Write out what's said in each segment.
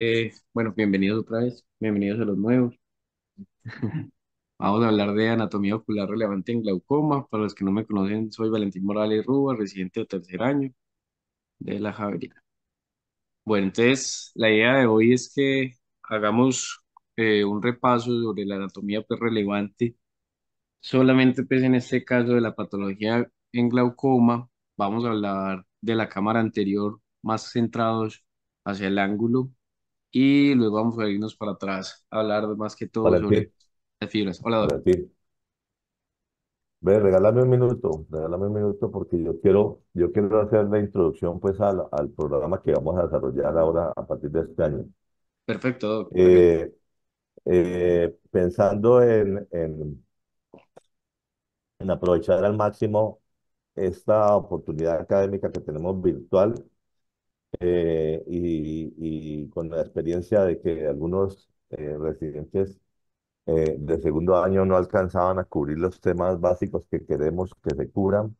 Eh, bueno, bienvenidos otra vez, bienvenidos a los nuevos. Vamos a hablar de anatomía ocular relevante en glaucoma. Para los que no me conocen, soy Valentín Morales Rúa, residente de tercer año de la Javeriana. Bueno, entonces la idea de hoy es que hagamos eh, un repaso sobre la anatomía pues, relevante. Solamente pues en este caso de la patología en glaucoma, vamos a hablar de la cámara anterior más centrados hacia el ángulo y luego vamos a irnos para atrás a hablar más que todo de sobre las fibras. Hola, Ve, regálame un minuto, regálame un minuto porque yo quiero, yo quiero hacer la introducción pues al, programa que vamos a desarrollar ahora a partir de este año. Perfecto. Eh, eh, pensando en, en, en aprovechar al máximo esta oportunidad académica que tenemos virtual, eh, y, y, con la experiencia de que algunos eh, residentes eh, de segundo año no alcanzaban a cubrir los temas básicos que queremos que se cubran,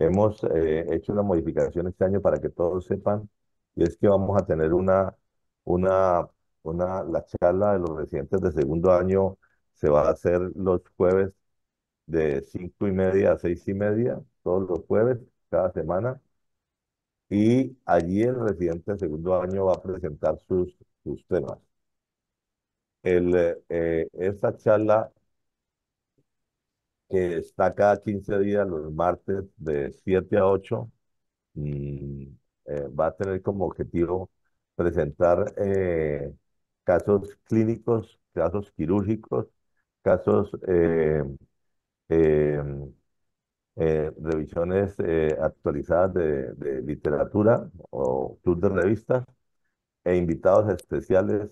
hemos hecho una modificación este año para que todos sepan, y es que vamos a tener una, una, una, la charla de los residentes de segundo año se va a hacer los jueves de cinco y media a seis y media, todos los jueves, cada semana y allí el residente de segundo año va a presentar sus, sus temas. El, eh, eh, esta charla que está cada 15 días, los martes de 7 a 8, mm, eh, va a tener como objetivo presentar casos clínicos, casos quirúrgicos, casos eh, revisiones eh, actualizadas de, literatura o club de revistas e invitados especiales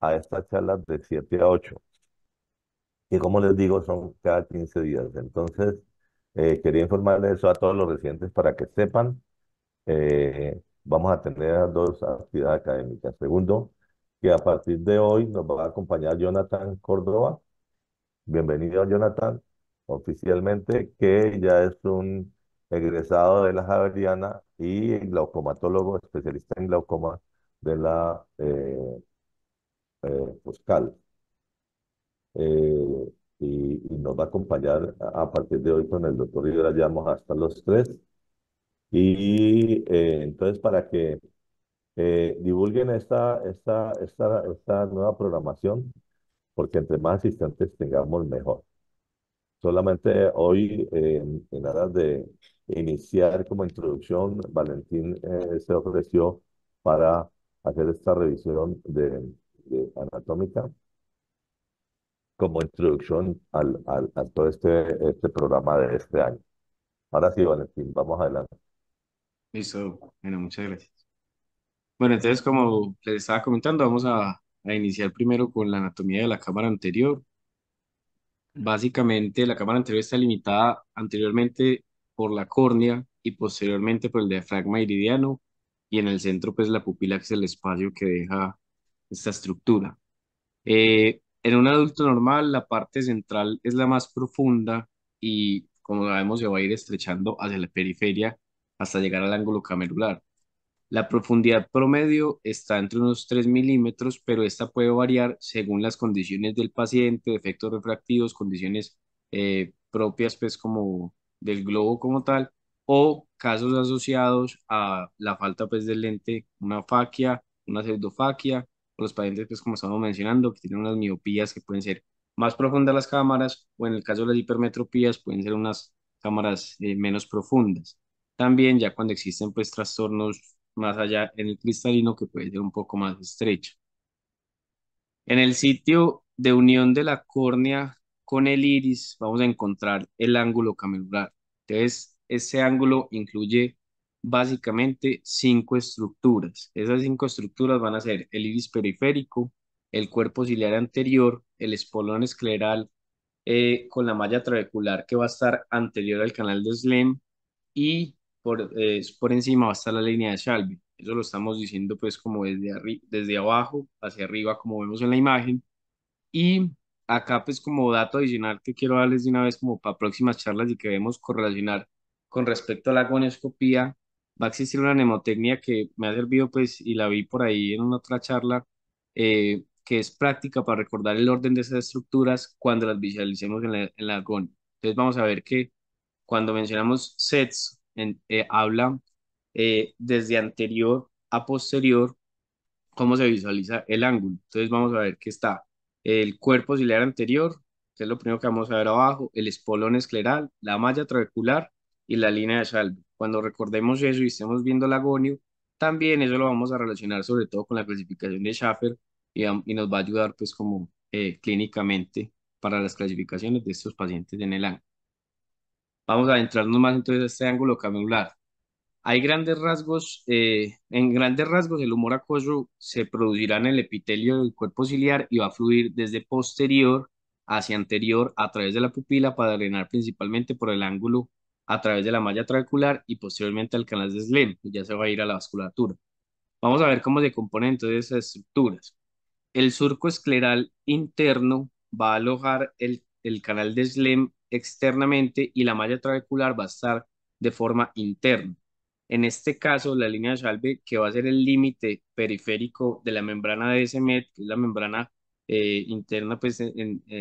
a estas charlas de 7 a 8. Y como les digo, son cada 15 días. Entonces, eh, quería informarles eso a todos los residentes para que sepan. vamos a tener dos actividades académicas. Segundo, que a partir de hoy nos va a acompañar Jonathan Córdoba. Bienvenido, Jonathan oficialmente, que ya es un egresado de la Javeriana y glaucomatólogo especialista en glaucoma de la eh, eh, Fuscal. Eh, y, nos va a acompañar a, partir de hoy con el doctor Rivera Llamos hasta los tres. Y entonces para que divulguen esta, esta, esta, esta nueva programación, porque entre más asistentes tengamos mejor. Solamente hoy, en aras de iniciar como introducción, Valentín eh, se ofreció para hacer esta revisión de, anatómica como introducción al, al, a todo este, este programa de este año. Ahora sí, Valentín, vamos adelante. Listo, bueno, muchas gracias. Bueno, entonces como les estaba comentando, vamos a, a iniciar primero con la anatomía de la cámara anterior Básicamente, la cámara anterior está limitada anteriormente por la córnea y posteriormente por el diafragma iridiano y en el centro pues la pupila que es el espacio que deja esta estructura. Eh, en un adulto normal la parte central es la más profunda y como sabemos se va a ir estrechando hacia la periferia hasta llegar al ángulo camerular. La profundidad promedio está entre unos 3 milímetros, pero esta puede variar según las condiciones del paciente, efectos refractivos, condiciones eh, propias pues como del globo como tal, o casos asociados a la falta pues del lente, una faquia, una pseudofaquia, o los pacientes pues como estamos mencionando que tienen unas miopías que pueden ser más profundas las cámaras, o en el caso de las hipermetropías pueden ser unas cámaras eh, menos profundas. También ya cuando existen pues trastornos más allá en el cristalino que puede ser un poco más estrecho. En el sitio de unión de la córnea con el iris vamos a encontrar el ángulo camelular. Entonces, ese ángulo incluye básicamente cinco estructuras. Esas cinco estructuras van a ser el iris periférico, el cuerpo ciliar anterior, el espolón escleral eh, con la malla trabecular que va a estar anterior al canal de Slem y por, por encima va a estar la línea de Shalby. Eso lo estamos diciendo pues como desde, desde abajo hacia arriba, como vemos en la imagen. Y acá pues como dato adicional que quiero darles de una vez como para próximas charlas y que vemos correlacionar con respecto a la gonioscopía, va a existir una nemotecnia que me ha servido pues y la vi por ahí en una otra charla, eh, que es práctica para recordar el orden de esas estructuras cuando las visualicemos en la, en Entonces vamos a ver que cuando mencionamos sets eh, habla eh, desde anterior a posterior cómo se visualiza el ángulo. Entonces vamos a ver que está el cuerpo ciliar anterior, que es lo primero que vamos a ver abajo, el espolón escleral, la malla trabecular y la línea de salvo. Cuando recordemos eso y estemos viendo el agonio, también eso lo vamos a relacionar sobre todo con la clasificación de Schaffer y, nos va a ayudar pues como eh, clínicamente para las clasificaciones de estos pacientes en el ángulo. Vamos a adentrarnos más entonces a este ángulo camelular. Hay grandes rasgos, eh, en grandes rasgos el humor acoso se producirá en el epitelio del cuerpo ciliar y va a fluir desde posterior hacia anterior a través de la pupila para drenar principalmente por el ángulo a través de la malla trabecular y posteriormente al canal de Slem, y ya se va a ir a la vasculatura. Vamos a ver cómo se componen entonces esas estructuras. El surco escleral interno va a alojar el, el canal de Slem externamente y la malla trabecular va a estar de forma interna. En este caso, la línea de salve que va a ser el límite periférico de la membrana de SMET, que es la membrana eh, interna pues, eh,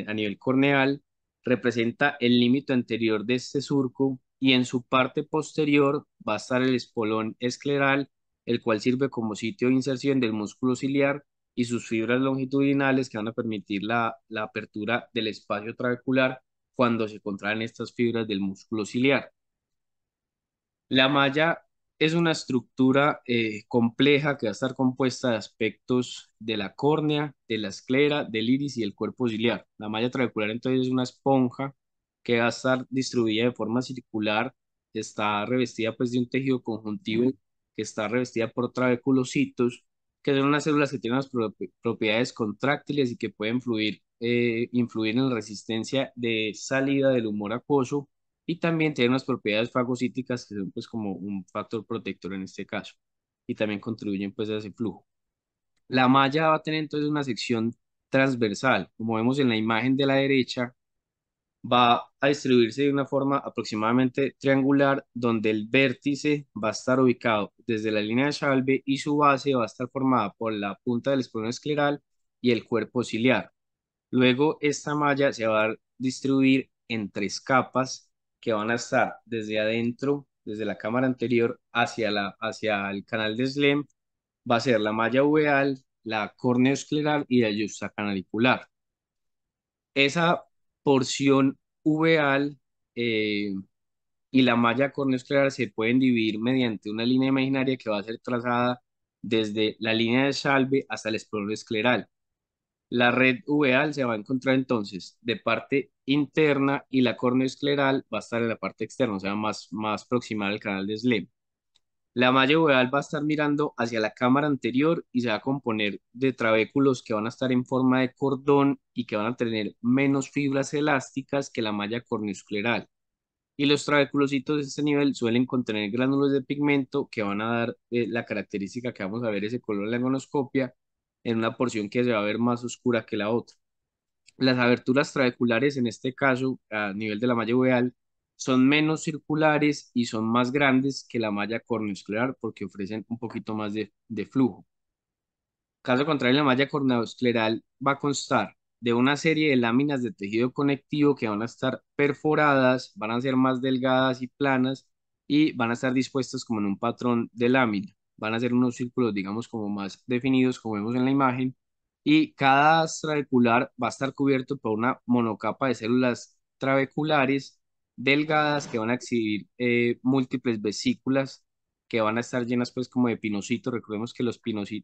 a nivel corneal, representa el límite anterior de este surco y en su parte posterior va a estar el espolón escleral, el cual sirve como sitio de inserción del músculo ciliar y sus fibras longitudinales que van a permitir la, la apertura del espacio trabecular cuando se contraen estas fibras del músculo ciliar. La malla es una estructura eh, compleja que va a estar compuesta de aspectos de la córnea, de la esclera, del iris y el cuerpo ciliar. La malla trabecular entonces es una esponja que va a estar distribuida de forma circular, está revestida pues de un tejido conjuntivo que está revestida por trabeculocitos, que son unas células que tienen las propiedades contráctiles y que pueden fluir eh, influyen en la resistencia de salida del humor acuoso y también tiene unas propiedades fagocíticas que son pues como un factor protector en este caso y también contribuyen pues a ese flujo. La malla va a tener entonces una sección transversal, como vemos en la imagen de la derecha, va a distribuirse de una forma aproximadamente triangular donde el vértice va a estar ubicado desde la línea de salve y su base va a estar formada por la punta del espolón escleral y el cuerpo ciliar. Luego esta malla se va a distribuir en tres capas que van a estar desde adentro, desde la cámara anterior hacia, la, hacia el canal de SLEM, va a ser la malla uveal, la escleral y la yusta canalicular. Esa porción uveal eh, y la malla escleral se pueden dividir mediante una línea imaginaria que va a ser trazada desde la línea de salve hasta el escleral. La red uveal se va a encontrar entonces de parte interna y la escleral va a estar en la parte externa, o sea, más, más proximal al canal de SLEM. La malla uveal va a estar mirando hacia la cámara anterior y se va a componer de trabéculos que van a estar en forma de cordón y que van a tener menos fibras elásticas que la malla corneoscleral. Y los trabéculositos de este nivel suelen contener gránulos de pigmento que van a dar eh, la característica que vamos a ver ese color en la gonoscopia en una porción que se va a ver más oscura que la otra. Las aberturas trabeculares, en este caso, a nivel de la malla uveal, son menos circulares y son más grandes que la malla corneoescleral porque ofrecen un poquito más de, de flujo. Caso contrario, la malla corneoscleral va a constar de una serie de láminas de tejido conectivo que van a estar perforadas, van a ser más delgadas y planas y van a estar dispuestas como en un patrón de lámina van a ser unos círculos, digamos, como más definidos, como vemos en la imagen, y cada trabecular va a estar cubierto por una monocapa de células trabeculares delgadas que van a exhibir eh, múltiples vesículas que van a estar llenas pues como de pinocitos. Recordemos que los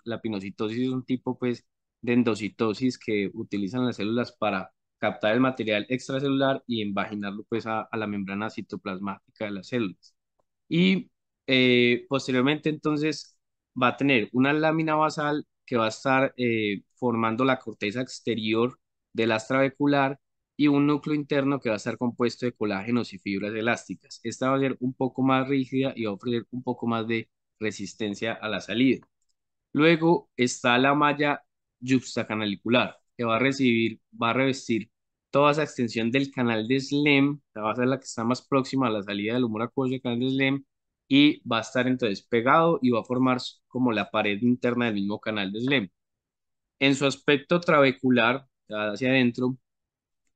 la pinocitosis es un tipo pues de endocitosis que utilizan las células para captar el material extracelular y envaginarlo pues a, a la membrana citoplasmática de las células. Y eh, posteriormente, entonces, va a tener una lámina basal que va a estar eh, formando la corteza exterior del astravecular y un núcleo interno que va a estar compuesto de colágenos y fibras elásticas. Esta va a ser un poco más rígida y va a ofrecer un poco más de resistencia a la salida. Luego está la malla yuxtacanalicular, que va a recibir, va a revestir toda esa extensión del canal de SLEM, la base a la que está más próxima a la salida del humor acuoso del canal de SLEM, y va a estar entonces pegado y va a formar como la pared interna del mismo canal de Slem. En su aspecto trabecular, hacia adentro,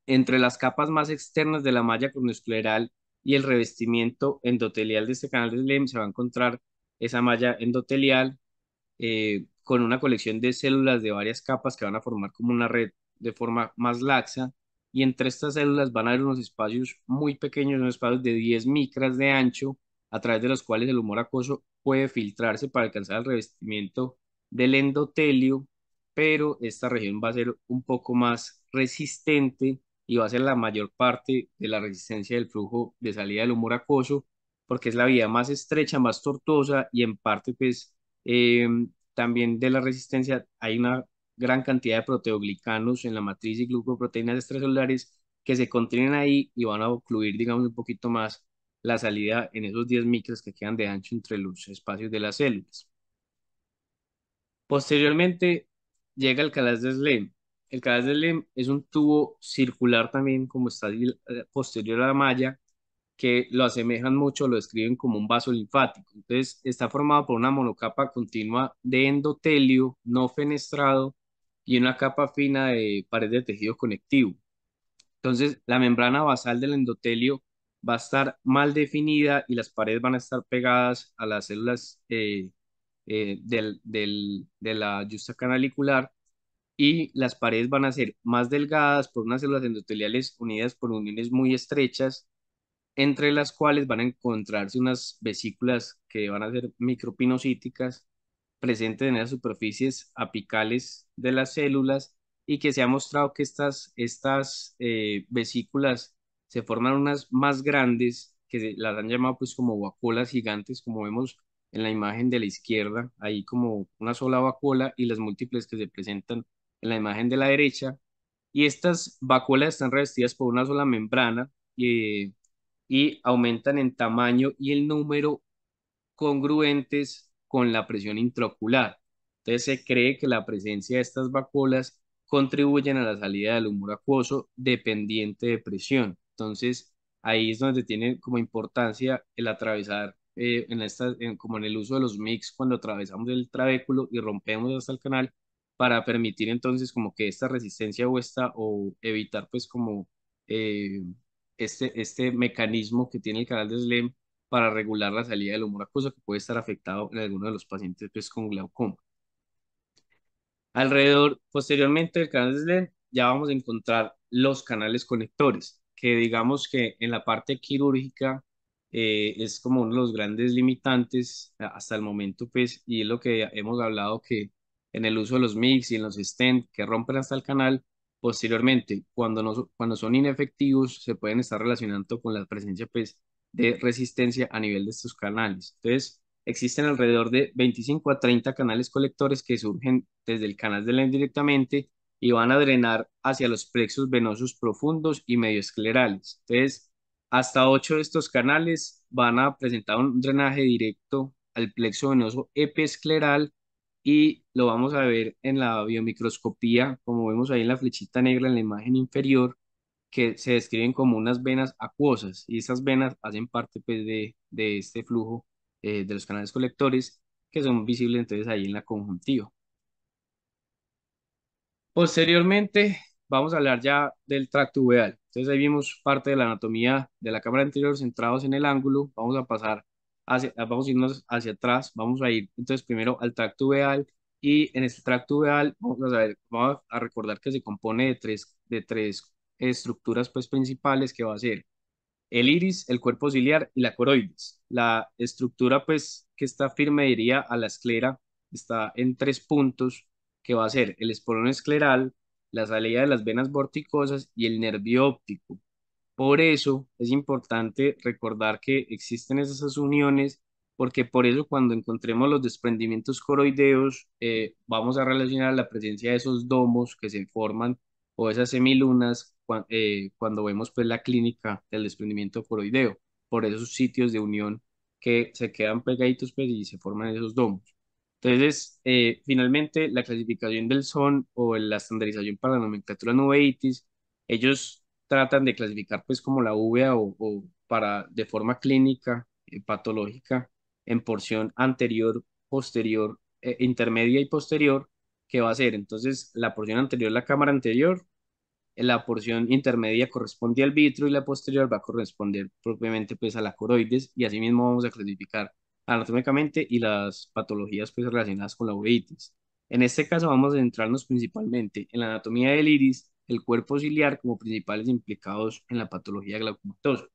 entre las capas más externas de la malla cronoescleral y el revestimiento endotelial de este canal de Slem se va a encontrar esa malla endotelial eh, con una colección de células de varias capas que van a formar como una red de forma más laxa y entre estas células van a haber unos espacios muy pequeños, unos espacios de 10 micras de ancho a través de los cuales el humor acoso puede filtrarse para alcanzar el revestimiento del endotelio, pero esta región va a ser un poco más resistente y va a ser la mayor parte de la resistencia del flujo de salida del humor acoso, porque es la vía más estrecha, más tortuosa y en parte pues eh, también de la resistencia hay una gran cantidad de proteoglicanos en la matriz y glucoproteínas extracelulares que se contienen ahí y van a ocluir digamos un poquito más la salida en esos 10 micras que quedan de ancho entre los espacios de las células. Posteriormente llega el calas de SLEM. El calas de SLEM es un tubo circular también, como está eh, posterior a la malla, que lo asemejan mucho, lo describen como un vaso linfático. Entonces, está formado por una monocapa continua de endotelio no fenestrado y una capa fina de pared de tejido conectivo. Entonces, la membrana basal del endotelio va a estar mal definida y las paredes van a estar pegadas a las células eh, eh, de la yusta canalicular y las paredes van a ser más delgadas por unas células endoteliales unidas por uniones muy estrechas, entre las cuales van a encontrarse unas vesículas que van a ser micropinocíticas presentes en las superficies apicales de las células y que se ha mostrado que estas, estas eh, vesículas se forman unas más grandes que las han llamado pues como vacuolas gigantes, como vemos en la imagen de la izquierda, ahí como una sola vacuola y las múltiples que se presentan en la imagen de la derecha. Y estas vacuolas están revestidas por una sola membrana eh, y aumentan en tamaño y el número congruentes con la presión intraocular. Entonces se cree que la presencia de estas vacuolas contribuyen a la salida del humor acuoso dependiente de presión. Entonces, ahí es donde tiene como importancia el atravesar, eh, en como en el uso de los mix cuando atravesamos el trabéculo y rompemos hasta el canal, para permitir entonces como que esta resistencia o esta, o evitar pues como eh, este, este mecanismo que tiene el canal de SLEM para regular la salida del humor acoso que puede estar afectado en alguno de los pacientes pues con glaucoma. Alrededor, posteriormente del canal de SLEM, ya vamos a encontrar los canales conectores que digamos que en la parte quirúrgica eh, es como uno de los grandes limitantes hasta el momento, pues, y es lo que hemos hablado que en el uso de los mix y en los stent que rompen hasta el canal, posteriormente, cuando, cuando son inefectivos, se pueden estar relacionando con la presencia pues, de resistencia a nivel de estos canales. Entonces, existen alrededor de 25 a 30 canales colectores que surgen desde el canal de LEN directamente y van a drenar hacia los plexos venosos profundos y medioesclerales. Entonces, hasta ocho de estos canales van a presentar un drenaje directo al plexo venoso episcleral y lo vamos a ver en la biomicroscopía, como vemos ahí en la flechita negra en la imagen inferior, que se describen como unas venas acuosas y esas venas hacen parte pues, de, de este flujo eh, de los canales colectores que son visibles entonces ahí en la conjuntiva. Posteriormente, vamos a hablar ya del tracto uveal. Entonces ahí vimos parte de la anatomía de la cámara anterior centrados en el ángulo. Vamos a pasar, hacia, vamos a irnos hacia atrás. Vamos a ir entonces primero al tracto uveal y en este tracto uveal vamos a, vamos a recordar que se compone de tres, de tres estructuras pues, principales que va a ser el iris, el cuerpo ciliar y la coroides. La estructura pues que está firme diría a la esclera está en tres puntos que va a ser el espolón escleral, la salida de las venas vorticosas y el nervio óptico. Por eso es importante recordar que existen esas uniones, porque por eso cuando encontremos los desprendimientos coroideos, eh, vamos a relacionar la presencia de esos domos que se forman o esas semilunas eh, cuando vemos pues la clínica del desprendimiento coroideo, por esos sitios de unión que se quedan pegaditos pues, y se forman esos domos. Entonces, eh, finalmente, la clasificación del SON o la estandarización para la nomenclatura nubeitis, ellos tratan de clasificar pues como la UVA o, para, de forma clínica, eh, patológica, en porción anterior, posterior, eh, intermedia y posterior, que va a ser entonces la porción anterior, la cámara anterior, la porción intermedia corresponde al vitro y la posterior va a corresponder propiamente pues a la coroides y así mismo vamos a clasificar anatómicamente y las patologías pues, relacionadas con la uveitis. En este caso vamos a centrarnos principalmente en la anatomía del iris, el cuerpo ciliar como principales implicados en la patología glaucomatosa.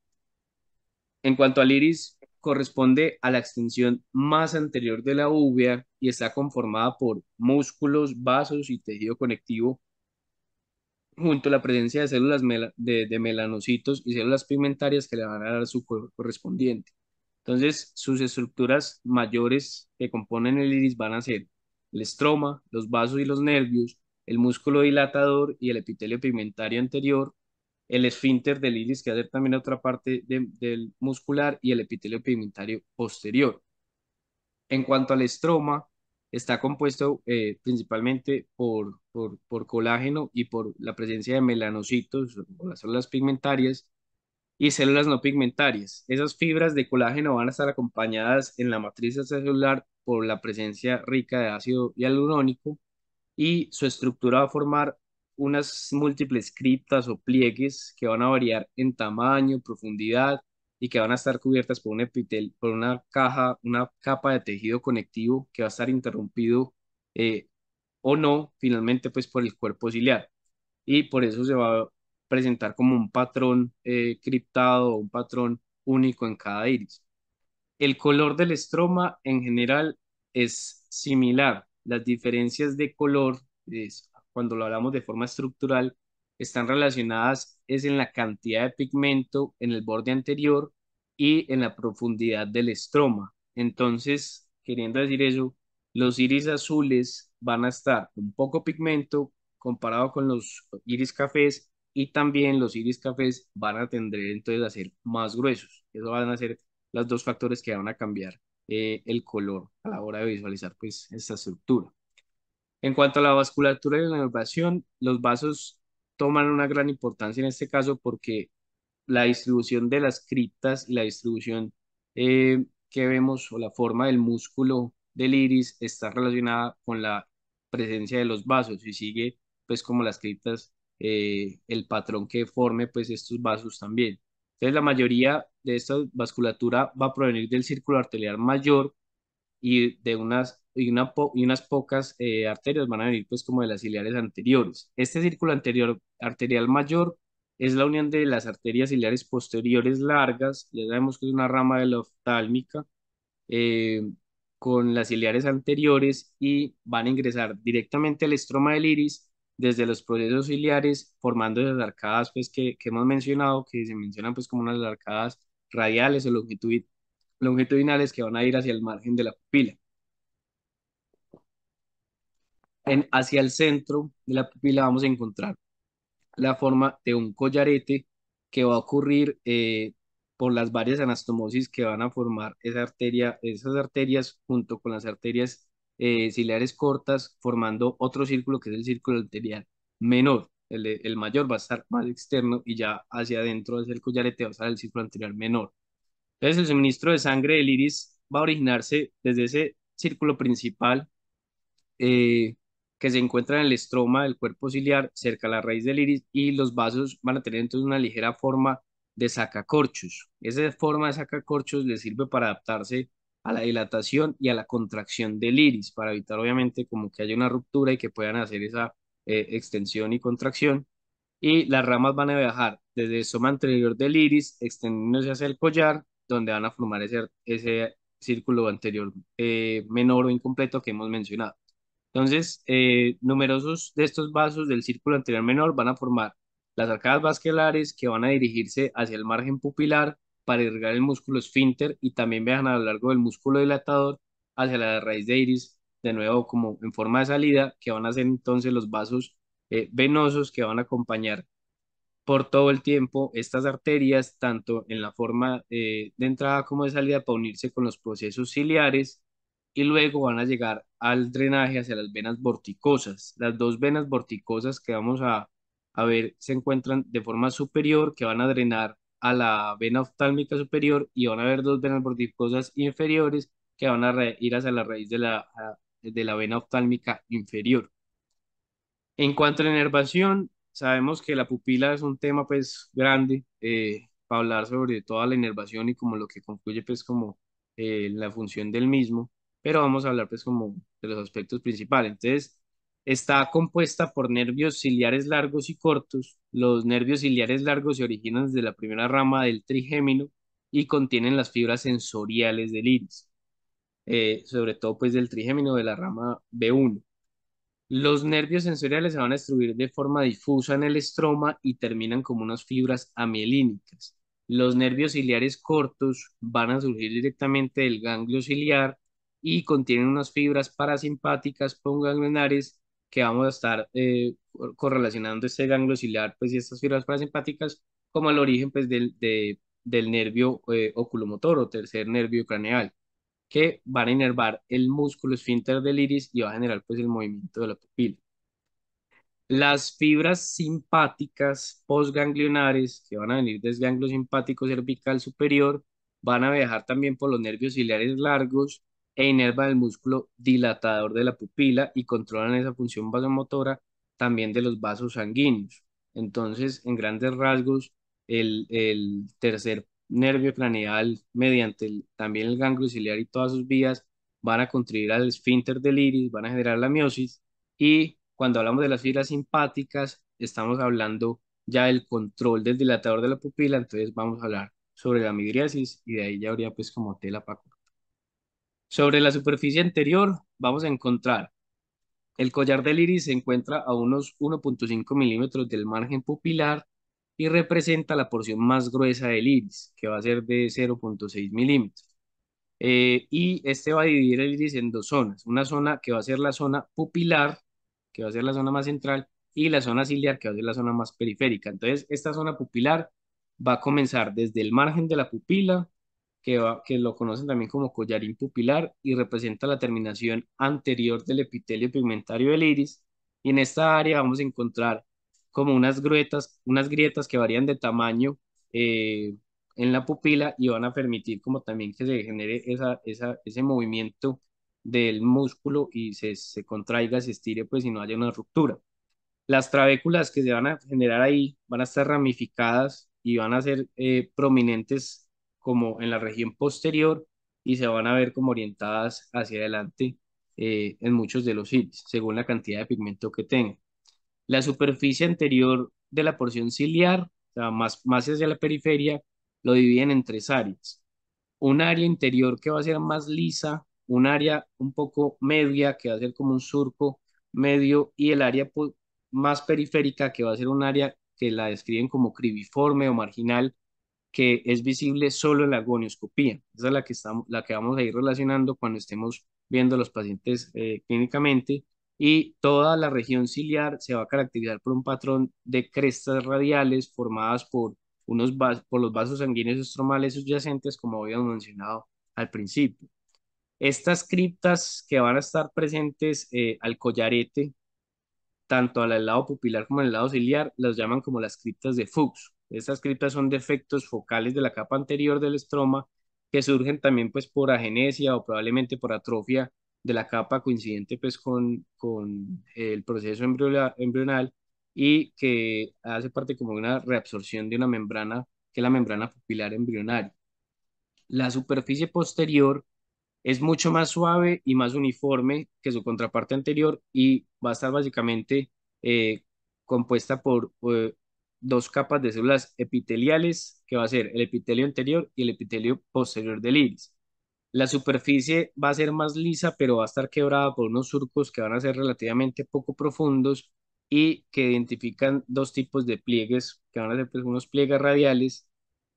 En cuanto al iris, corresponde a la extensión más anterior de la uvea y está conformada por músculos, vasos y tejido conectivo, junto a la presencia de células de, melanocitos y células pigmentarias que le van a dar su color correspondiente. Entonces, sus estructuras mayores que componen el iris van a ser el estroma, los vasos y los nervios, el músculo dilatador y el epitelio pigmentario anterior, el esfínter del iris, que va también otra parte del muscular, y el epitelio pigmentario posterior. En cuanto al estroma, está compuesto eh, principalmente por, por, por, colágeno y por la presencia de melanocitos o las células pigmentarias, y células no pigmentarias. Esas fibras de colágeno van a estar acompañadas en la matriz celular por la presencia rica de ácido hialurónico y su estructura va a formar unas múltiples criptas o pliegues que van a variar en tamaño, profundidad y que van a estar cubiertas por un epitel, por una caja, una capa de tejido conectivo que va a estar interrumpido eh, o no, finalmente pues por el cuerpo ciliar. Y por eso se va presentar como un patrón eh, criptado, un patrón único en cada iris. El color del estroma en general es similar. Las diferencias de color, cuando lo hablamos de forma estructural, están relacionadas es en la cantidad de pigmento en el borde anterior y en la profundidad del estroma. Entonces, queriendo decir eso, los iris azules van a estar un poco pigmento comparado con los iris cafés y también los iris cafés van a tender entonces a ser más gruesos. Eso van a ser los dos factores que van a cambiar eh, el color a la hora de visualizar pues esta estructura. En cuanto a la vasculatura y la nervación, los vasos toman una gran importancia en este caso porque la distribución de las criptas y la distribución eh, que vemos o la forma del músculo del iris está relacionada con la presencia de los vasos y sigue pues como las criptas eh, el patrón que forme pues estos vasos también. Entonces la mayoría de esta vasculatura va a provenir del círculo arterial mayor y de unas, y unas pocas eh, arterias van a venir pues como de las ciliares anteriores. Este círculo anterior arterial mayor es la unión de las arterias ciliares posteriores largas, ya sabemos que es una rama de la oftálmica, eh, con las ciliares anteriores y van a ingresar directamente al estroma del iris desde los procesos ciliares, formando esas arcadas pues, que, hemos mencionado, que se mencionan pues, como unas arcadas radiales o longitud, longitudinales que van a ir hacia el margen de la pupila. En, hacia el centro de la pupila vamos a encontrar la forma de un collarete que va a ocurrir eh, por las varias anastomosis que van a formar esa arteria, esas arterias junto con las arterias eh, ciliares cortas, formando otro círculo que es el círculo anterior menor. El, mayor va a estar más externo y ya hacia adentro es el collarete va a estar el círculo anterior menor. Entonces el suministro de sangre del iris va a originarse desde ese círculo principal eh, que se encuentra en el estroma del cuerpo ciliar cerca a la raíz del iris y los vasos van a tener entonces una ligera forma de sacacorchos. Esa forma de sacacorchos le sirve para adaptarse a la dilatación y a la contracción del iris, para evitar obviamente como que haya una ruptura y que puedan hacer esa eh, extensión y contracción. Y las ramas van a viajar desde el soma anterior del iris, extendiéndose hacia el collar, donde van a formar ese, círculo anterior eh, menor o incompleto que hemos mencionado. Entonces, eh, numerosos de estos vasos del círculo anterior menor van a formar las arcadas vasculares que van a dirigirse hacia el margen pupilar para irrigar el músculo esfínter y también viajan a lo largo del músculo dilatador hacia la raíz de iris, de nuevo como en forma de salida, que van a ser entonces los vasos eh, venosos que van a acompañar por todo el tiempo estas arterias, tanto en la forma eh, de entrada como de salida, para unirse con los procesos ciliares y luego van a llegar al drenaje hacia las venas vorticosas. Las dos venas vorticosas que vamos a, a ver se encuentran de forma superior, que van a drenar a la vena oftálmica superior y van a haber dos venas vorticosas inferiores que van a ir hacia la raíz de la, de la vena oftálmica inferior. En cuanto a la inervación, sabemos que la pupila es un tema pues grande eh, para hablar sobre toda la inervación y como lo que concluye pues como eh, la función del mismo, pero vamos a hablar pues como de los aspectos principales. Entonces, Está compuesta por nervios ciliares largos y cortos. Los nervios ciliares largos se originan desde la primera rama del trigémino y contienen las fibras sensoriales del iris, eh, sobre todo pues del trigémino de la rama B1. Los nervios sensoriales se van a distribuir de forma difusa en el estroma y terminan como unas fibras amielínicas. Los nervios ciliares cortos van a surgir directamente del ganglio ciliar y contienen unas fibras parasimpáticas ponganglionares, que vamos a estar eh, correlacionando este ganglio ciliar pues, y estas fibras parasimpáticas como el origen pues, del, del nervio eh, oculomotor o tercer nervio craneal, que van a inervar el músculo esfínter del iris y va a generar pues, el movimiento de la pupila. Las fibras simpáticas posganglionares que van a venir desde ganglio simpático cervical superior van a viajar también por los nervios ciliares largos e inervan el músculo dilatador de la pupila y controlan esa función vasomotora también de los vasos sanguíneos. Entonces, en grandes rasgos, el, el tercer nervio craneal, mediante también el ganglio ciliar y todas sus vías, van a contribuir al esfínter del iris, van a generar la miosis. Y cuando hablamos de las fibras simpáticas, estamos hablando ya del control del dilatador de la pupila, entonces vamos a hablar sobre la midriasis y de ahí ya habría pues como tela para sobre la superficie anterior vamos a encontrar el collar del iris se encuentra a unos 1.5 milímetros del margen pupilar y representa la porción más gruesa del iris, que va a ser de 0.6 milímetros. Eh, y este va a dividir el iris en dos zonas, una zona que va a ser la zona pupilar, que va a ser la zona más central, y la zona ciliar, que va a ser la zona más periférica. Entonces, esta zona pupilar va a comenzar desde el margen de la pupila que, lo conocen también como collarín pupilar y representa la terminación anterior del epitelio pigmentario del iris. Y en esta área vamos a encontrar como unas grietas, unas grietas que varían de tamaño eh, en la pupila y van a permitir como también que se genere esa, ese movimiento del músculo y se, se contraiga, se estire, pues si no haya una ruptura. Las trabéculas que se van a generar ahí van a estar ramificadas y van a ser eh, prominentes como en la región posterior y se van a ver como orientadas hacia adelante eh, en muchos de los cilios, según la cantidad de pigmento que tengan. La superficie anterior de la porción ciliar, más, más hacia la periferia, lo dividen en tres áreas. Un área interior que va a ser más lisa, un área un poco media que va a ser como un surco medio y el área más periférica que va a ser un área que la describen como cribiforme o marginal que es visible solo en la gonioscopía. Esa es la que, estamos, la que vamos a ir relacionando cuando estemos viendo los pacientes eh, clínicamente. Y toda la región ciliar se va a caracterizar por un patrón de crestas radiales formadas por, unos por los vasos sanguíneos estromales subyacentes, como habíamos mencionado al principio. Estas criptas que van a estar presentes eh, al collarete, tanto al lado pupilar como al lado ciliar, las llaman como las criptas de Fuchs. Estas criptas son defectos focales de la capa anterior del estroma que surgen también pues por agenesia o probablemente por atrofia de la capa coincidente pues con, con el proceso embrional y que hace parte como una reabsorción de una membrana que es la membrana pupilar embrionaria. La superficie posterior es mucho más suave y más uniforme que su contraparte anterior y va a estar básicamente eh, compuesta por eh, dos capas de células epiteliales, que va a ser el epitelio anterior y el epitelio posterior del iris. La superficie va a ser más lisa, pero va a estar quebrada por unos surcos que van a ser relativamente poco profundos y que identifican dos tipos de pliegues, que van a ser pues, unos pliegues radiales,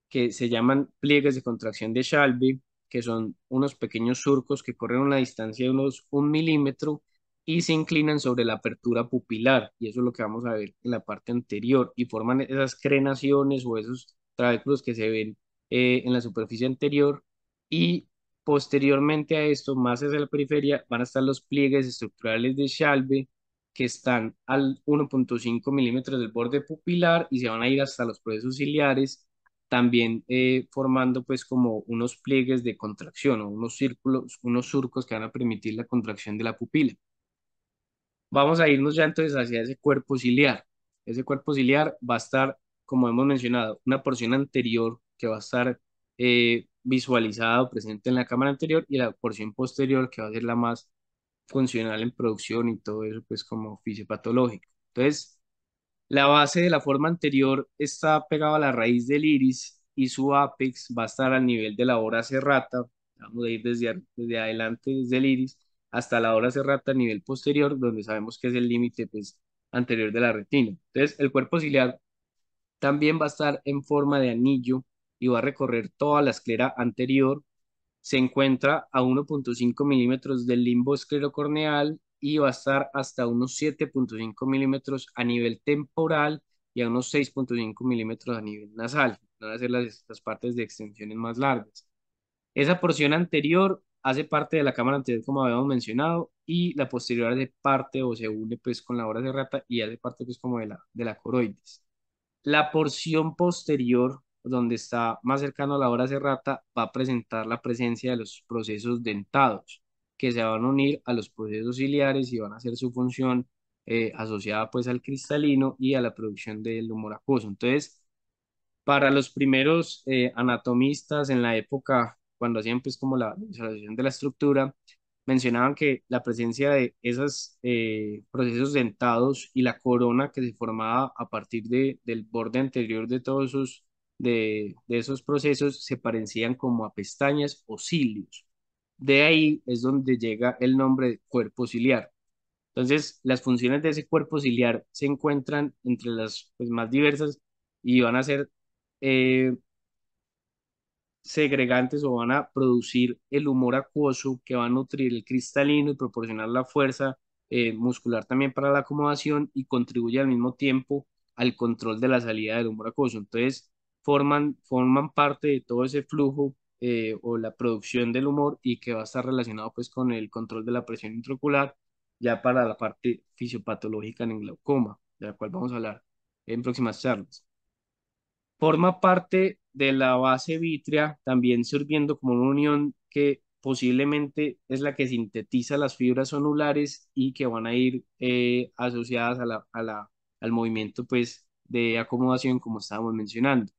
que se llaman pliegues de contracción de Shalby que son unos pequeños surcos que corren una distancia de unos un milímetro y se inclinan sobre la apertura pupilar, y eso es lo que vamos a ver en la parte anterior, y forman esas crenaciones o esos trabéculos que se ven eh, en la superficie anterior, y posteriormente a esto, más hacia la periferia, van a estar los pliegues estructurales de Shalve, que están al 1.5 milímetros del borde pupilar y se van a ir hasta los procesos ciliares, también eh, formando pues como unos pliegues de contracción o unos círculos, unos surcos que van a permitir la contracción de la pupila vamos a irnos ya entonces hacia ese cuerpo ciliar. Ese cuerpo ciliar va a estar, como hemos mencionado, una porción anterior que va a estar eh, visualizada o presente en la cámara anterior y la porción posterior que va a ser la más funcional en producción y todo eso, pues como fisiopatológico. Entonces, la base de la forma anterior está pegada a la raíz del iris y su apex va a estar al nivel de la hora serrata. Vamos a ir desde, desde adelante, desde el iris hasta la hora cerrata a nivel posterior, donde sabemos que es el límite pues, anterior de la retina. Entonces, el cuerpo ciliar también va a estar en forma de anillo y va a recorrer toda la esclera anterior. Se encuentra a 1.5 milímetros del limbo esclerocorneal y va a estar hasta unos 7.5 milímetros a nivel temporal y a unos 6.5 milímetros a nivel nasal. Van a ser las, las partes de extensiones más largas. Esa porción anterior hace parte de la cámara anterior, como habíamos mencionado, y la posterior hace parte o se une pues con la hora rata y hace parte pues como de la, de la coroides. La porción posterior, donde está más cercano a la hora rata va a presentar la presencia de los procesos dentados, que se van a unir a los procesos ciliares y van a hacer su función eh, asociada pues al cristalino y a la producción del humor acuoso. Entonces, para los primeros eh, anatomistas en la época cuando hacían pues como la visualización de la estructura, mencionaban que la presencia de esos eh, procesos dentados y la corona que se formaba a partir de, del borde anterior de todos esos, de, esos procesos se parecían como a pestañas o cilios. De ahí es donde llega el nombre de cuerpo ciliar. Entonces, las funciones de ese cuerpo ciliar se encuentran entre las pues, más diversas y van a ser eh, segregantes o van a producir el humor acuoso que va a nutrir el cristalino y proporcionar la fuerza eh, muscular también para la acomodación y contribuye al mismo tiempo al control de la salida del humor acuoso. Entonces, forman, forman parte de todo ese flujo eh, o la producción del humor y que va a estar relacionado pues con el control de la presión intraocular ya para la parte fisiopatológica en glaucoma, de la cual vamos a hablar en próximas charlas. Forma parte de la base vítrea, también sirviendo como una unión que posiblemente es la que sintetiza las fibras sonulares y que van a ir eh, asociadas a al movimiento pues, de acomodación, como estábamos mencionando.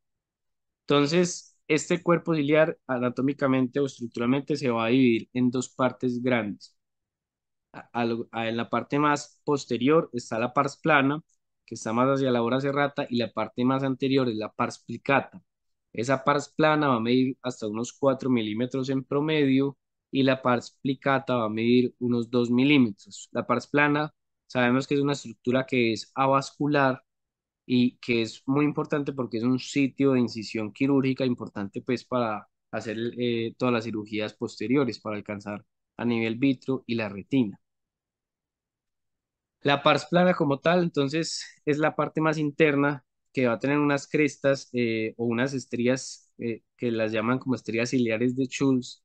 Entonces, este cuerpo ciliar anatómicamente o estructuralmente se va a dividir en dos partes grandes. en la parte más posterior está la pars plana, que está más hacia la hora cerrata y la parte más anterior es la pars plicata. Esa pars plana va a medir hasta unos 4 milímetros en promedio y la pars plicata va a medir unos 2 milímetros. La pars plana sabemos que es una estructura que es avascular y que es muy importante porque es un sitio de incisión quirúrgica importante pues para hacer eh, todas las cirugías posteriores, para alcanzar a nivel vitro y la retina. La pars plana como tal, entonces, es la parte más interna que va a tener unas crestas eh, o unas estrías eh, que las llaman como estrías ciliares de Schultz,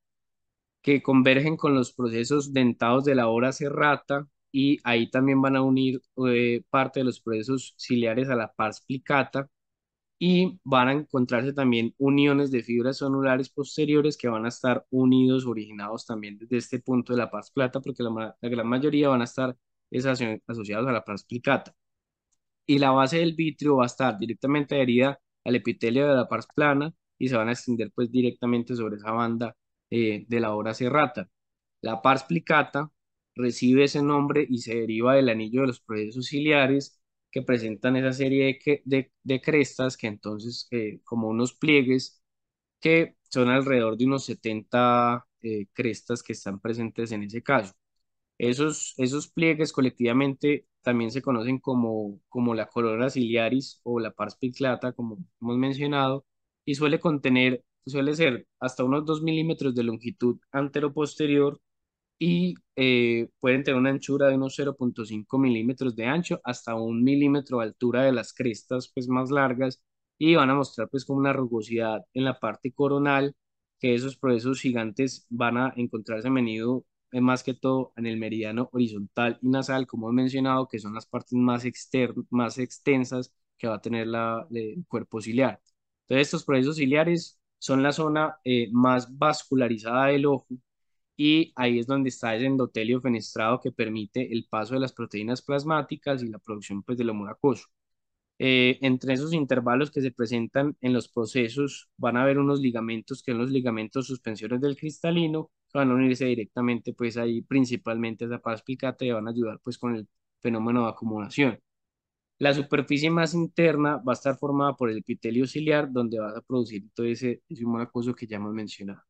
que convergen con los procesos dentados de la hora serrata y ahí también van a unir eh, parte de los procesos ciliares a la pars plicata y van a encontrarse también uniones de fibras sonulares posteriores que van a estar unidos, originados también desde este punto de la pars plata, porque la, la gran mayoría van a estar asociados a la pars Y la base del vitrio va a estar directamente adherida al epitelio de la pars plana y se van a extender pues directamente sobre esa banda eh, de la obra serrata. La pars plicata recibe ese nombre y se deriva del anillo de los procesos ciliares que presentan esa serie de, de, crestas que entonces eh, como unos pliegues que son alrededor de unos 70 eh, crestas que están presentes en ese caso. Esos, esos pliegues colectivamente también se conocen como, como la colora ciliaris o la pars piclata, como hemos mencionado, y suele contener, suele ser hasta unos 2 milímetros de longitud antero-posterior y eh, pueden tener una anchura de unos 0.5 milímetros de ancho hasta un milímetro de altura de las crestas pues, más largas y van a mostrar pues como una rugosidad en la parte coronal que esos procesos gigantes van a encontrarse a menudo eh, más que todo en el meridiano horizontal y nasal, como he mencionado, que son las partes más, más extensas que va a tener la, el cuerpo ciliar. Entonces, estos procesos ciliares son la zona eh, más vascularizada del ojo y ahí es donde está ese endotelio fenestrado que permite el paso de las proteínas plasmáticas y la producción pues, del humor acuoso. Eh, entre esos intervalos que se presentan en los procesos van a haber unos ligamentos que son los ligamentos suspensiones del cristalino van a unirse directamente pues ahí principalmente a esa paz picata y van a ayudar pues con el fenómeno de acumulación. La superficie más interna va a estar formada por el epitelio ciliar donde va a producir todo ese, ese acoso que ya hemos mencionado.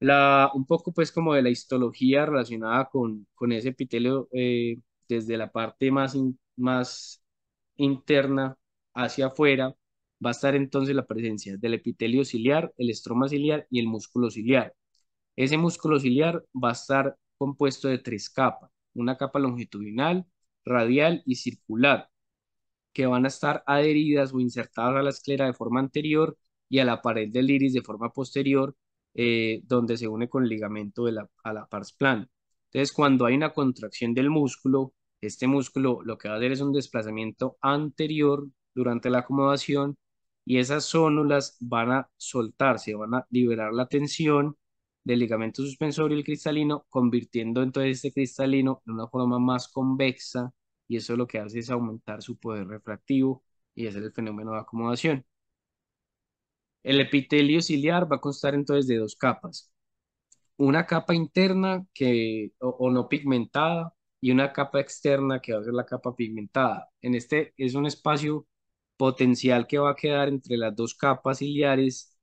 La, un poco pues como de la histología relacionada con, con ese epitelio eh, desde la parte más, más interna hacia afuera va a estar entonces la presencia del epitelio ciliar, el estroma ciliar y el músculo ciliar. Ese músculo ciliar va a estar compuesto de tres capas, una capa longitudinal, radial y circular, que van a estar adheridas o insertadas a la esclera de forma anterior y a la pared del iris de forma posterior, eh, donde se une con el ligamento de la, a la pars plana. Entonces, cuando hay una contracción del músculo, este músculo lo que va a hacer es un desplazamiento anterior durante la acomodación y esas zónulas van a soltarse, van a liberar la tensión del ligamento suspensorio el cristalino, convirtiendo entonces este cristalino en una forma más convexa y eso lo que hace es aumentar su poder refractivo y hacer es el fenómeno de acomodación. El epitelio ciliar va a constar entonces de dos capas. Una capa interna que, o no pigmentada y una capa externa que va a ser la capa pigmentada. En este es un espacio potencial que va a quedar entre las dos capas ciliares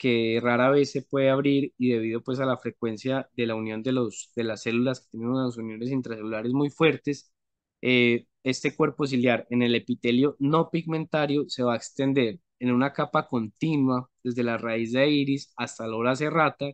que rara vez se puede abrir y debido pues a la frecuencia de la unión de, los, de las células que tienen unas uniones intracelulares muy fuertes, eh, este cuerpo ciliar en el epitelio no pigmentario se va a extender en una capa continua desde la raíz de iris hasta la hora cerrata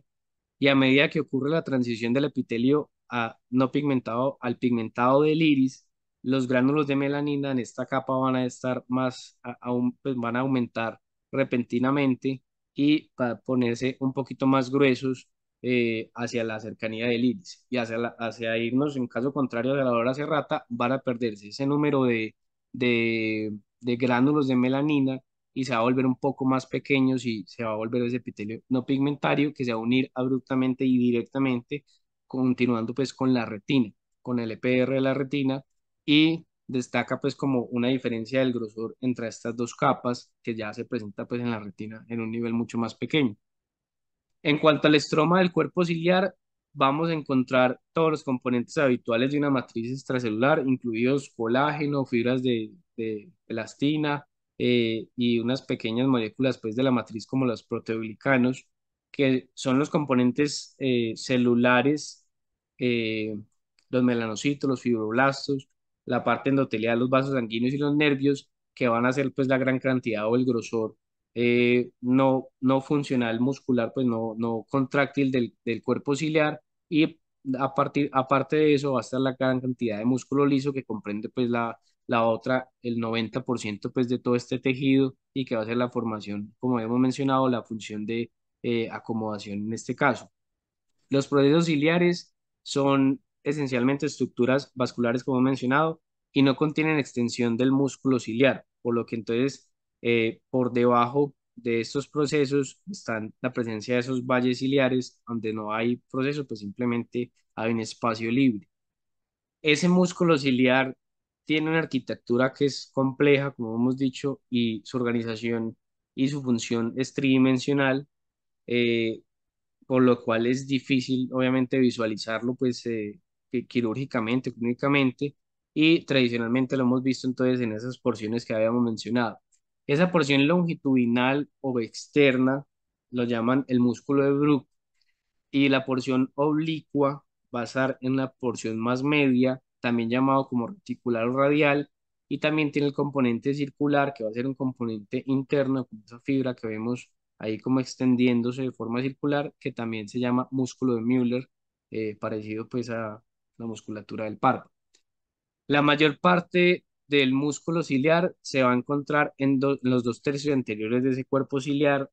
y a medida que ocurre la transición del epitelio a no pigmentado al pigmentado del iris, los gránulos de melanina en esta capa van a estar más, aún, pues van a aumentar repentinamente y para ponerse un poquito más gruesos eh, hacia la cercanía del iris y hacia, hacia irnos, en caso contrario de la hora cerrata van a perderse ese número de, de, de gránulos de melanina y se va a volver un poco más pequeños y se va a volver ese epitelio no pigmentario que se va a unir abruptamente y directamente continuando pues con la retina, con el EPR de la retina y destaca pues como una diferencia del grosor entre estas dos capas que ya se presenta pues en la retina en un nivel mucho más pequeño. En cuanto al estroma del cuerpo ciliar, vamos a encontrar todos los componentes habituales de una matriz extracelular, incluidos colágeno, fibras de, elastina eh, y unas pequeñas moléculas pues de la matriz como los proteoglicanos, que son los componentes eh, celulares, eh, los melanocitos, los fibroblastos, la parte endotelial, los vasos sanguíneos y los nervios, que van a ser pues la gran cantidad o el grosor eh, no, no funcional muscular, pues no, no contráctil del, cuerpo ciliar y a partir, aparte de eso va a estar la gran cantidad de músculo liso que comprende pues la, la otra, el 90% pues de todo este tejido y que va a ser la formación, como hemos mencionado, la función de eh, acomodación en este caso. Los procesos ciliares son esencialmente estructuras vasculares, como he mencionado, y no contienen extensión del músculo ciliar, por lo que entonces eh, por debajo de estos procesos están la presencia de esos valles ciliares, donde no hay proceso, pues simplemente hay un espacio libre. Ese músculo ciliar tiene una arquitectura que es compleja, como hemos dicho, y su organización y su función es tridimensional, eh, por lo cual es difícil, obviamente, visualizarlo, pues eh, quirúrgicamente, clínicamente, y tradicionalmente lo hemos visto entonces en esas porciones que habíamos mencionado. Esa porción longitudinal o externa lo llaman el músculo de Bruck y la porción oblicua va a estar en la porción más media, también llamado como reticular o radial, y también tiene el componente circular, que va a ser un componente interno con esa fibra que vemos ahí como extendiéndose de forma circular, que también se llama músculo de Müller, eh, parecido pues a, la musculatura del párpado. La mayor parte del músculo ciliar se va a encontrar en, los dos tercios anteriores de ese cuerpo ciliar,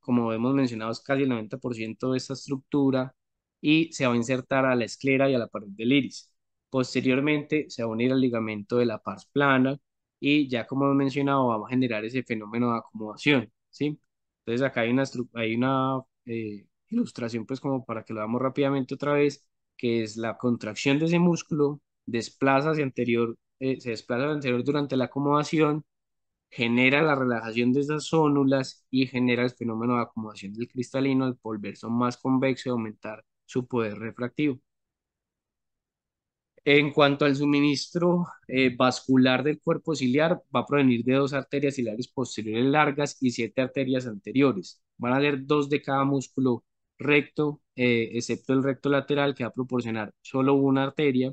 como hemos mencionado es casi el 90% de esa estructura, y se va a insertar a la esclera y a la pared del iris. Posteriormente se va a unir al ligamento de la pars plana y ya como he mencionado vamos a generar ese fenómeno de acomodación, ¿sí? Entonces acá hay una, hay una eh, ilustración pues como para que lo veamos rápidamente otra vez que es la contracción de ese músculo, desplaza anterior, eh, se desplaza hacia anterior durante la acomodación, genera la relajación de esas zónulas y genera el fenómeno de acomodación del cristalino al volverse más convexo y aumentar su poder refractivo. En cuanto al suministro eh, vascular del cuerpo ciliar, va a provenir de dos arterias ciliares posteriores largas y siete arterias anteriores. Van a haber dos de cada músculo recto eh, excepto el recto lateral que va a proporcionar solo una arteria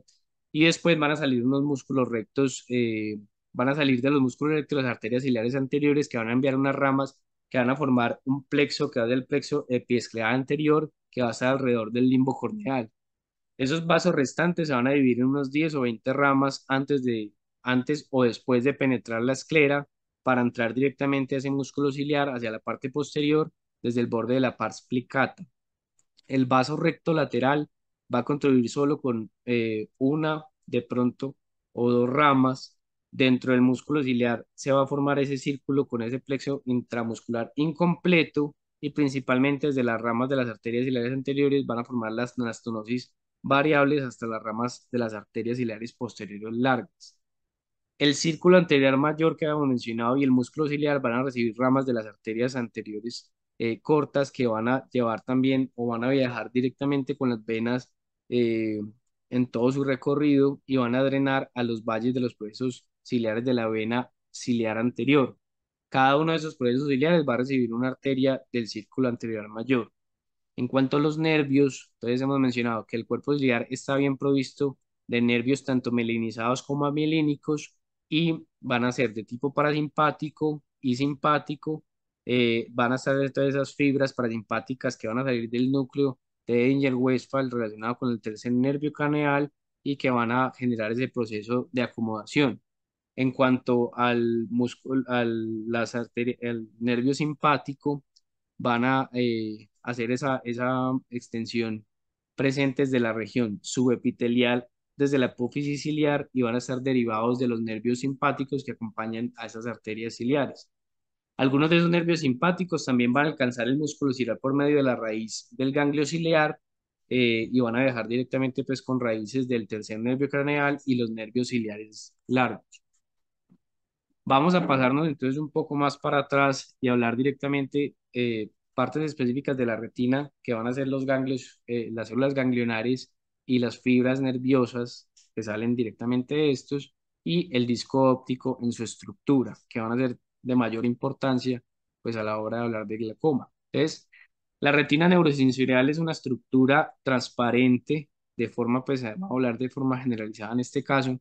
y después van a salir unos músculos rectos, eh, van a salir de los músculos rectos las arterias ciliares anteriores que van a enviar unas ramas que van a formar un plexo que va del plexo epiescleado anterior que va a estar alrededor del limbo corneal. Esos vasos restantes se van a dividir en unos 10 o 20 ramas antes, de, antes o después de penetrar la esclera para entrar directamente a ese músculo ciliar hacia la parte posterior desde el borde de la pars plicata el vaso recto lateral va a contribuir solo con eh, una, de pronto, o dos ramas. Dentro del músculo ciliar se va a formar ese círculo con ese plexo intramuscular incompleto y principalmente desde las ramas de las arterias ciliares anteriores van a formar las anastonosis variables hasta las ramas de las arterias ciliares posteriores largas. El círculo anterior mayor que habíamos mencionado y el músculo ciliar van a recibir ramas de las arterias anteriores eh, cortas que van a llevar también o van a viajar directamente con las venas eh, en todo su recorrido y van a drenar a los valles de los procesos ciliares de la vena ciliar anterior. Cada uno de esos procesos ciliares va a recibir una arteria del círculo anterior mayor. En cuanto a los nervios, entonces hemos mencionado que el cuerpo ciliar está bien provisto de nervios tanto melinizados como amilínicos y van a ser de tipo parasimpático y simpático eh, van a salir todas esas fibras parasimpáticas que van a salir del núcleo de Engel-Westphal relacionado con el tercer nervio craneal y que van a generar ese proceso de acomodación. En cuanto al músculo, al, las nervio simpático, van a eh, hacer esa, extensión presentes de la región subepitelial desde la hipófisis ciliar y van a ser derivados de los nervios simpáticos que acompañan a esas arterias ciliares. Algunos de esos nervios simpáticos también van a alcanzar el músculo ciliar por medio de la raíz del ganglio ciliar eh, y van a viajar directamente pues con raíces del tercer nervio craneal y los nervios ciliares largos. Vamos a pasarnos entonces un poco más para atrás y hablar directamente eh, partes específicas de la retina que van a ser los ganglios, eh, las células ganglionares y las fibras nerviosas que salen directamente de estos y el disco óptico en su estructura, que van a ser de mayor importancia pues a la hora de hablar de glaucoma. Entonces, la retina neurosensorial es una estructura transparente de forma, pues vamos a hablar de forma generalizada en este caso,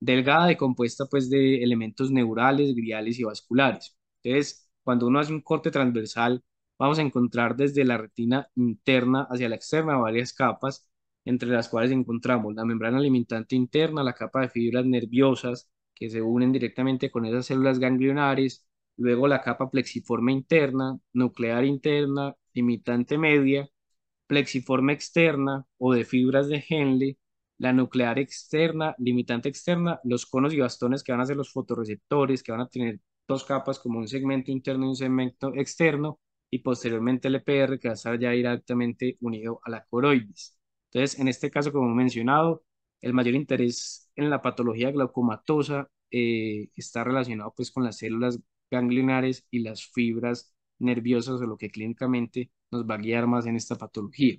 delgada y compuesta pues de elementos neurales, griales y vasculares. Entonces, cuando uno hace un corte transversal, vamos a encontrar desde la retina interna hacia la externa varias capas, entre las cuales encontramos la membrana alimentante interna, la capa de fibras nerviosas, que se unen directamente con esas células ganglionares, luego la capa plexiforme interna, nuclear interna, limitante media, plexiforme externa o de fibras de Henle, la nuclear externa, limitante externa, los conos y bastones que van a ser los fotorreceptores, que van a tener dos capas como un segmento interno y un segmento externo, y posteriormente el EPR que va a estar ya directamente unido a la coroides. Entonces, en este caso, como he mencionado, el mayor interés en la patología glaucomatosa eh, está relacionado pues con las células ganglionares y las fibras nerviosas o lo que clínicamente nos va a guiar más en esta patología.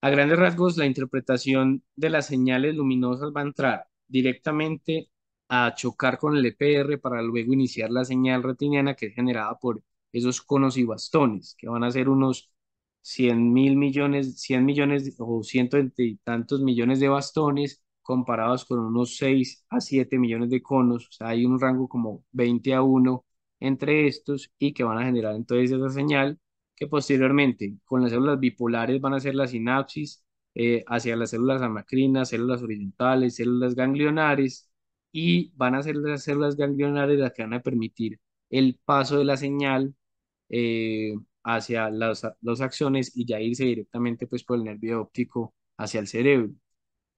A grandes rasgos, la interpretación de las señales luminosas va a entrar directamente a chocar con el EPR para luego iniciar la señal retiniana que es generada por esos conos y bastones, que van a ser unos 100 mil millones, 100 millones o ciento y tantos millones de bastones comparados con unos 6 a 7 millones de conos. O sea, hay un rango como 20 a 1 entre estos y que van a generar entonces esa señal que posteriormente con las células bipolares van a hacer la sinapsis eh, hacia las células amacrinas, células horizontales, células ganglionares y van a ser las células ganglionares las que van a permitir el paso de la señal eh, hacia las, dos axones y ya irse directamente pues por el nervio óptico hacia el cerebro.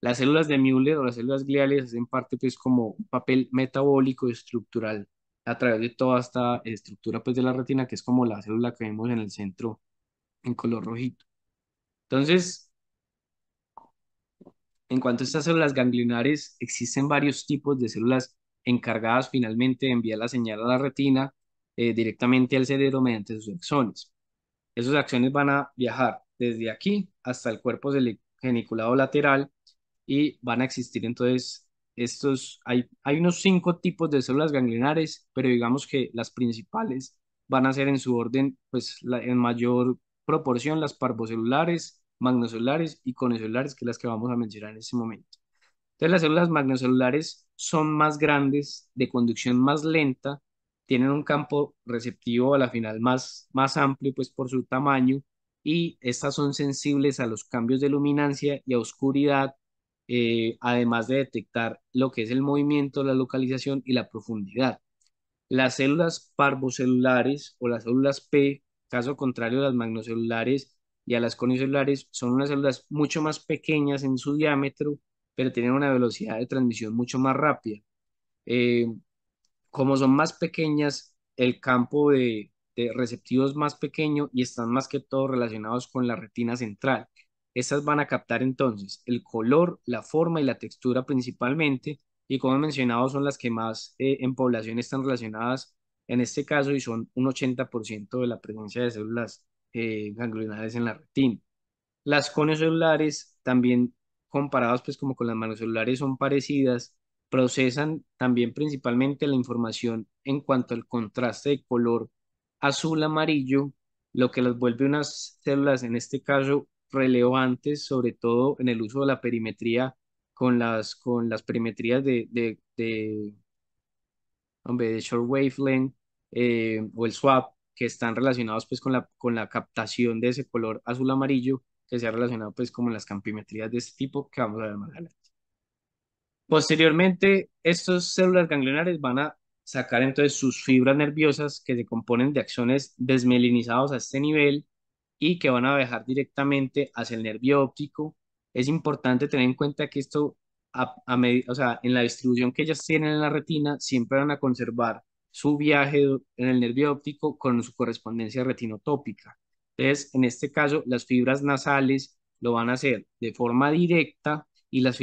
Las células de Müller o las células gliales hacen parte pues como un papel metabólico estructural a través de toda esta estructura pues de la retina que es como la célula que vemos en el centro en color rojito. Entonces, en cuanto a estas células ganglionares, existen varios tipos de células encargadas finalmente de enviar la señal a la retina eh, directamente al cerebro mediante sus axones. Esas acciones van a viajar desde aquí hasta el cuerpo del geniculado lateral y van a existir entonces estos, hay, unos cinco tipos de células ganglionares, pero digamos que las principales van a ser en su orden, pues en mayor proporción las parvocelulares, magnocelulares y conocelulares, que las que vamos a mencionar en este momento. Entonces las células magnocelulares son más grandes, de conducción más lenta, tienen un campo receptivo a la final más, más amplio pues por su tamaño y estas son sensibles a los cambios de luminancia y a oscuridad, eh, además de detectar lo que es el movimiento, la localización y la profundidad. Las células parvocelulares o las células P, caso contrario a las magnocelulares y a las conicelulares, son unas células mucho más pequeñas en su diámetro, pero tienen una velocidad de transmisión mucho más rápida. Eh, como son más pequeñas, el campo de, de receptivos más pequeño y están más que todo relacionados con la retina central. Estas van a captar entonces el color, la forma y la textura principalmente, y como he mencionado son las que más eh, en población están relacionadas en este caso y son un 80% de la presencia de células eh, en la retina. Las cones celulares también comparadas pues como con las manos celulares son parecidas procesan también principalmente la información en cuanto al contraste de color azul-amarillo, lo que las vuelve unas células, en este caso, relevantes, sobre todo en el uso de la perimetría con las, con las perimetrías de, de, de, de short wavelength eh, o el swap, que están relacionados pues con la, con la captación de ese color azul-amarillo que se ha relacionado pues como las campimetrías de este tipo que vamos a ver más adelante. Posteriormente, estos células ganglionares van a sacar entonces sus fibras nerviosas que se componen de axones desmelinizados a este nivel y que van a viajar directamente hacia el nervio óptico. Es importante tener en cuenta que esto, o sea, en la distribución que ellas tienen en la retina, siempre van a conservar su viaje en el nervio óptico con su correspondencia retinotópica. Entonces, en este caso, las fibras nasales lo van a hacer de forma directa y las,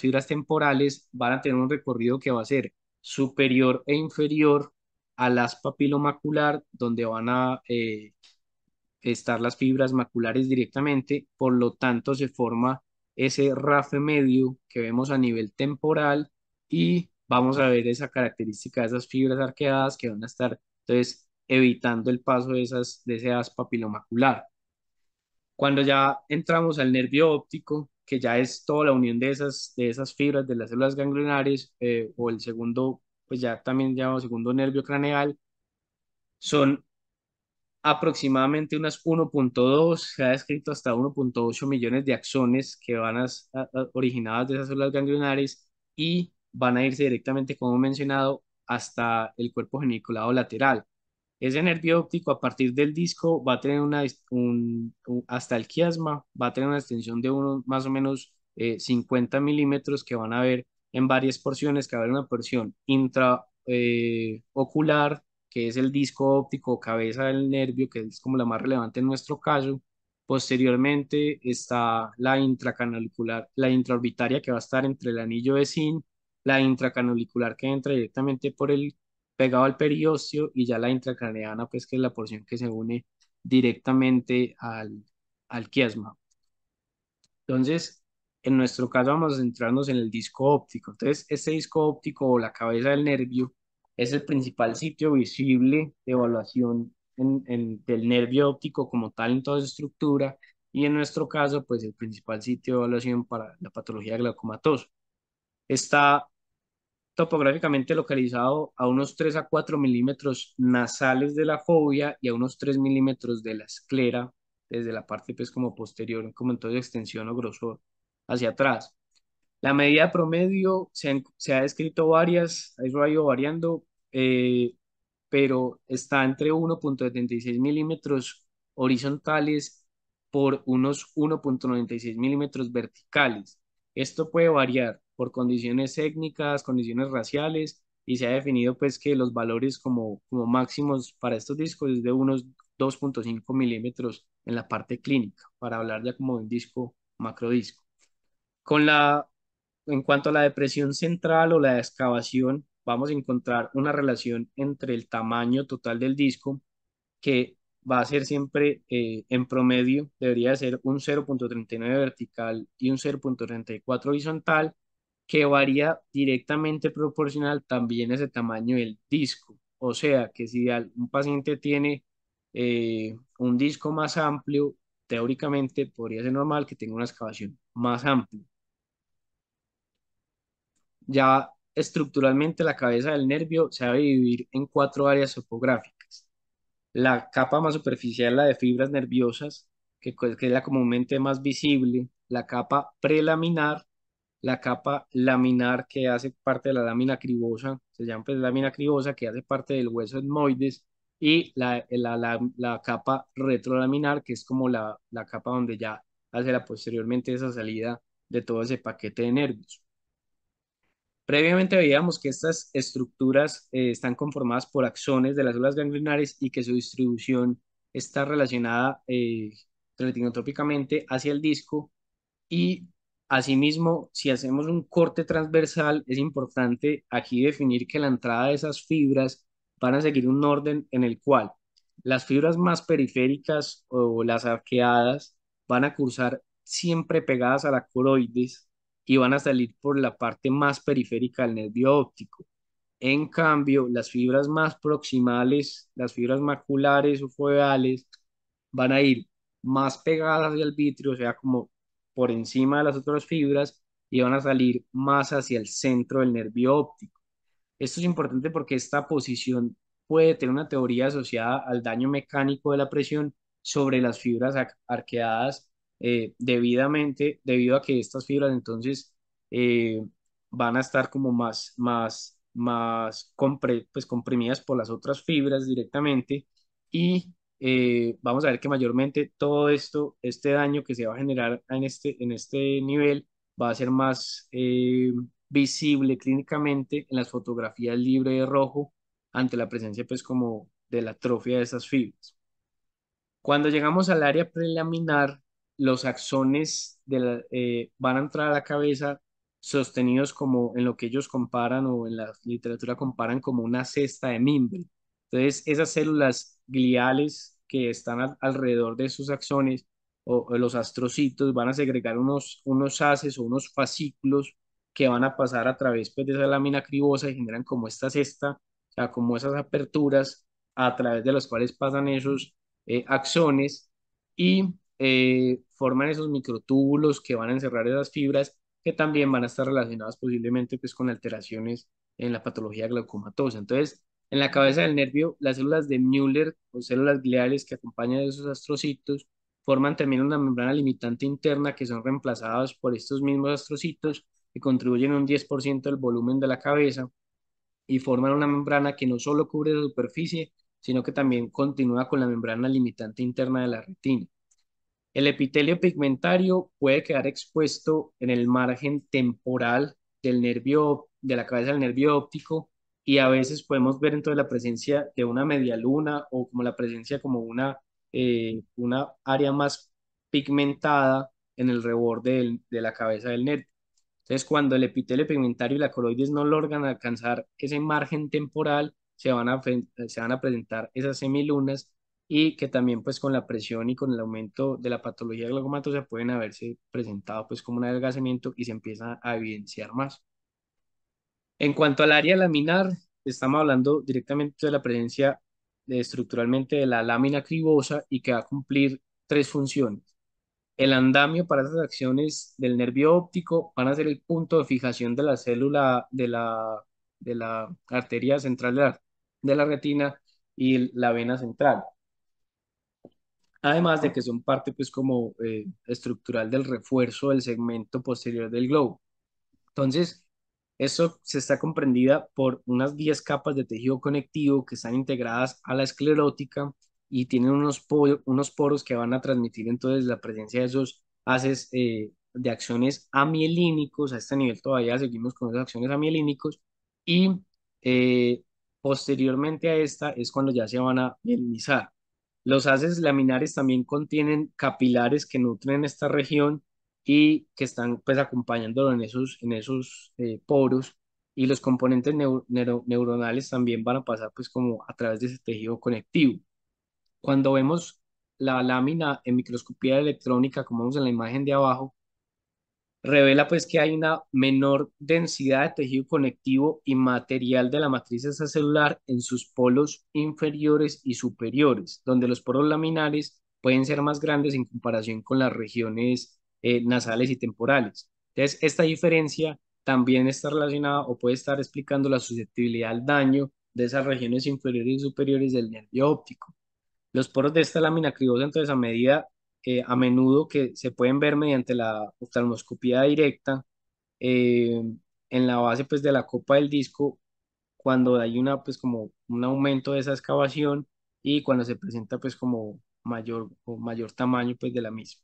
fibras temporales van a tener un recorrido que va a ser superior e inferior al las papilomacular donde van a eh, estar las fibras maculares directamente, por lo tanto se forma ese rafe medio que vemos a nivel temporal y vamos a ver esa característica de esas fibras arqueadas que van a estar entonces evitando el paso de, esas, de ese aspa Cuando ya entramos al nervio óptico, que ya es toda la unión de esas, de esas fibras de las células ganglionares, eh, o el segundo, pues ya también llamado segundo nervio craneal, son aproximadamente unas 1.2, se ha descrito hasta 1.8 millones de axones que van originadas de esas células ganglionares y van a irse directamente, como mencionado, hasta el cuerpo geniculado lateral. Ese nervio óptico a partir del disco va a tener una, hasta el quiasma, va a tener una extensión de unos más o menos 50 eh, milímetros que van a ver en varias porciones, que va a haber una porción intraocular, eh, que es el disco óptico cabeza del nervio, que es como la más relevante en nuestro caso. Posteriormente está la intracanalicular la intraorbitaria que va a estar entre el anillo de SIN, la intracanalicular que entra directamente por el pegado al periósteo y ya la intracraneana, pues que es la porción que se une directamente al, al quiasma. Entonces, en nuestro caso vamos a centrarnos en el disco óptico. Entonces, este disco óptico o la cabeza del nervio es el principal sitio visible de evaluación en, del nervio óptico como tal en toda su estructura y en nuestro caso, pues el principal sitio de evaluación para la patología glaucomatosa. Está topográficamente localizado a unos 3 a 4 milímetros nasales de la fobia y a unos 3 milímetros de la esclera, desde la parte pues como posterior, como entonces extensión o grosor, hacia atrás. La medida promedio se, ha descrito varias, eso ha ido variando, eh, pero está entre 1.76 milímetros horizontales por unos 1.96 milímetros verticales. Esto puede variar por condiciones técnicas, condiciones raciales, y se ha definido pues que los valores como, como máximos para estos discos es de unos 2.5 milímetros en la parte clínica, para hablar ya como de un disco macrodisco. Con la, en cuanto a la depresión central o la excavación, vamos a encontrar una relación entre el tamaño total del disco, que va a ser siempre eh, en promedio, debería ser un 0.39 vertical y un 0.34 horizontal, que varía directamente proporcional también ese tamaño del disco. O sea, que si un paciente tiene eh, un disco más amplio, teóricamente podría ser normal que tenga una excavación más amplia. Ya estructuralmente la cabeza del nervio se va a dividir en cuatro áreas topográficas. La capa más superficial, la de fibras nerviosas, que, pues, que es la comúnmente más visible, la capa prelaminar, la capa laminar que hace parte de la lámina cribosa, se llama pues, lámina cribosa, que hace parte del hueso etmoides, y la, la, la, capa retrolaminar, que es como la, capa donde ya hace la, posteriormente esa salida de todo ese paquete de nervios. Previamente veíamos que estas estructuras eh, están conformadas por axones de las células ganglionares y que su distribución está relacionada eh, retinotrópicamente hacia el disco y Asimismo, si hacemos un corte transversal, es importante aquí definir que la entrada de esas fibras van a seguir un orden en el cual las fibras más periféricas o las arqueadas van a cursar siempre pegadas a la coroides y van a salir por la parte más periférica del nervio óptico. En cambio, las fibras más proximales, las fibras maculares o foveales, van a ir más pegadas al vitrio, o sea, como por encima de las otras fibras y van a salir más hacia el centro del nervio óptico. Esto es importante porque esta posición puede tener una teoría asociada al daño mecánico de la presión sobre las fibras arqueadas eh, debidamente, debido a que estas fibras entonces eh, van a estar como más, más, más pues, comprimidas por las otras fibras directamente y eh, vamos a ver que mayormente todo esto, este daño que se va a generar en este, en este nivel va a ser más eh, visible clínicamente en las fotografías libre de rojo ante la presencia pues como de la atrofia de esas fibras. Cuando llegamos al área prelaminar, los axones eh, van a entrar a la cabeza sostenidos como en lo que ellos comparan o en la literatura comparan como una cesta de mimbre. Entonces, esas células gliales que están alrededor de esos axones o, los astrocitos van a segregar unos, unos haces o unos fascículos que van a pasar a través pues, de esa lámina cribosa y generan como esta cesta, o sea, como esas aperturas a través de las cuales pasan esos eh, axones y eh, forman esos microtúbulos que van a encerrar esas fibras que también van a estar relacionadas posiblemente pues, con alteraciones en la patología glaucomatosa. Entonces, en la cabeza del nervio, las células de Müller o células gliales que acompañan a esos astrocitos forman también una membrana limitante interna que son reemplazados por estos mismos astrocitos que contribuyen un 10% del volumen de la cabeza y forman una membrana que no solo cubre la superficie, sino que también continúa con la membrana limitante interna de la retina. El epitelio pigmentario puede quedar expuesto en el margen temporal del nervio de la cabeza del nervio óptico y a veces podemos ver entonces la presencia de una media luna o como la presencia como una, eh, una área más pigmentada en el reborde de la cabeza del nervio. Entonces, cuando el epitelio pigmentario y la coloides no logran alcanzar ese margen temporal, se van a, se van a presentar esas semilunas y que también pues con la presión y con el aumento de la patología glaucomatosa pueden haberse presentado pues como un adelgazamiento y se empieza a evidenciar más. En cuanto al área laminar, estamos hablando directamente de la presencia estructuralmente de la lámina cribosa y que va a cumplir tres funciones. El andamio para las acciones del nervio óptico van a ser el punto de fijación de la célula de la, arteria central de la, retina y la vena central. Además de que son parte pues como eh, estructural del refuerzo del segmento posterior del globo. Entonces, eso se está comprendida por unas 10 capas de tejido conectivo que están integradas a la esclerótica y tienen unos, unos poros que van a transmitir entonces la presencia de esos haces eh, de acciones amielínicos, a este nivel todavía seguimos con esas acciones amielínicos, y eh, posteriormente a esta es cuando ya se van a mielinizar. Los haces laminares también contienen capilares que nutren esta región y que están pues acompañándolo en esos, en esos eh, poros y los componentes neuronales también van a pasar pues como a través de ese tejido conectivo. Cuando vemos la lámina en microscopía electrónica, como vemos en la imagen de abajo, revela pues que hay una menor densidad de tejido conectivo y material de la matriz extracelular en sus polos inferiores y superiores, donde los poros laminares pueden ser más grandes en comparación con las regiones eh, nasales y temporales. Entonces, esta diferencia también está relacionada o puede estar explicando la susceptibilidad al daño de esas regiones inferiores y superiores del nervio óptico. Los poros de esta lámina cribosa, entonces, a medida, eh, a menudo que se pueden ver mediante la oftalmoscopía directa, eh, en la base pues de la copa del disco, cuando hay una pues como un aumento de esa excavación y cuando se presenta pues como mayor o mayor tamaño pues de la misma.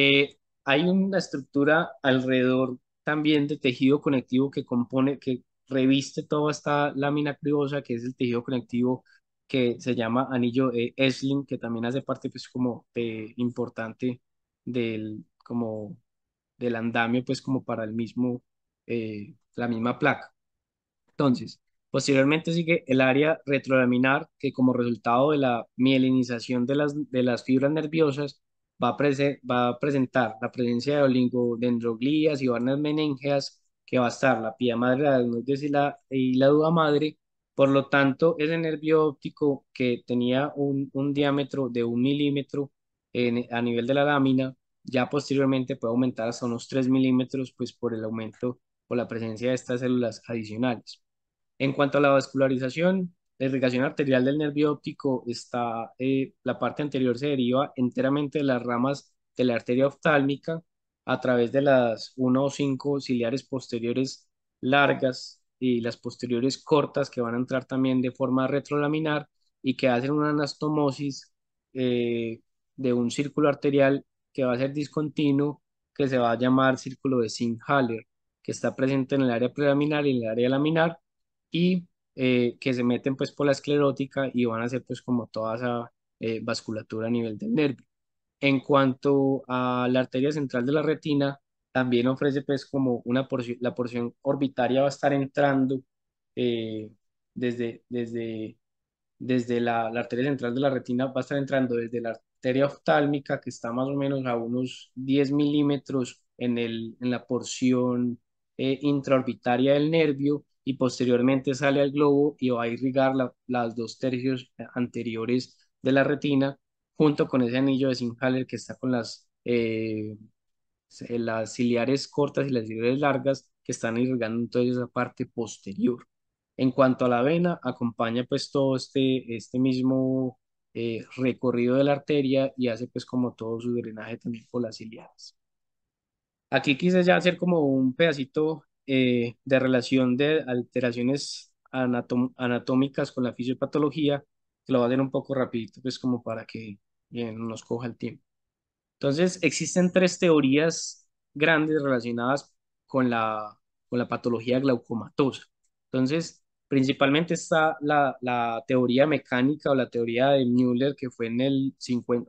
Eh, hay una estructura alrededor también de tejido conectivo que compone, que reviste toda esta lámina criosa, que es el tejido conectivo que se llama anillo Esling, que también hace parte pues como importante del, como del andamio pues como para el mismo, eh, la misma placa. Entonces, posteriormente sigue el área retrolaminar, que como resultado de la mielinización de las, de las fibras nerviosas, va a, presentar la presencia de oligodendroglías y varnas meningeas, que va a estar la pía madre, la decir y la, y la duda madre. Por lo tanto, ese nervio óptico que tenía un, diámetro de un milímetro a nivel de la lámina, ya posteriormente puede aumentar hasta unos tres milímetros, pues por el aumento o la presencia de estas células adicionales. En cuanto a la vascularización, la irrigación arterial del nervio óptico está, eh, la parte anterior se deriva enteramente de las ramas de la arteria oftálmica a través de las uno o cinco ciliares posteriores largas y las posteriores cortas que van a entrar también de forma retrolaminar y que hacen una anastomosis eh, de un círculo arterial que va a ser discontinuo, que se va a llamar círculo de Sinhaler, que está presente en el área prelaminar y en el área laminar y eh, que se meten pues por la esclerótica y van a hacer pues como toda esa eh, vasculatura a nivel del nervio. En cuanto a la arteria central de la retina, también ofrece pues como una porción, la porción orbitaria va a estar entrando eh, desde, desde, desde la, arteria central de la retina, va a estar entrando desde la arteria oftálmica que está más o menos a unos 10 milímetros en, el, en la porción intraorbitaria del nervio y posteriormente sale al globo y va a irrigar las dos tercios anteriores de la retina junto con ese anillo de Sinhaler que está con las, eh, las ciliares cortas y las ciliares largas que están irrigando toda esa parte posterior. En cuanto a la vena, acompaña pues todo este, este mismo eh, recorrido de la arteria y hace pues como todo su drenaje también por las ciliares. Aquí quise ya hacer como un pedacito eh, de relación de alteraciones anatómicas con la fisiopatología, que lo va a leer un poco rapidito, pues como para que bien, eh, nos coja el tiempo. Entonces, existen tres teorías grandes relacionadas con la, con la patología glaucomatosa. Entonces, principalmente está la, teoría mecánica o la teoría de Müller, que fue en el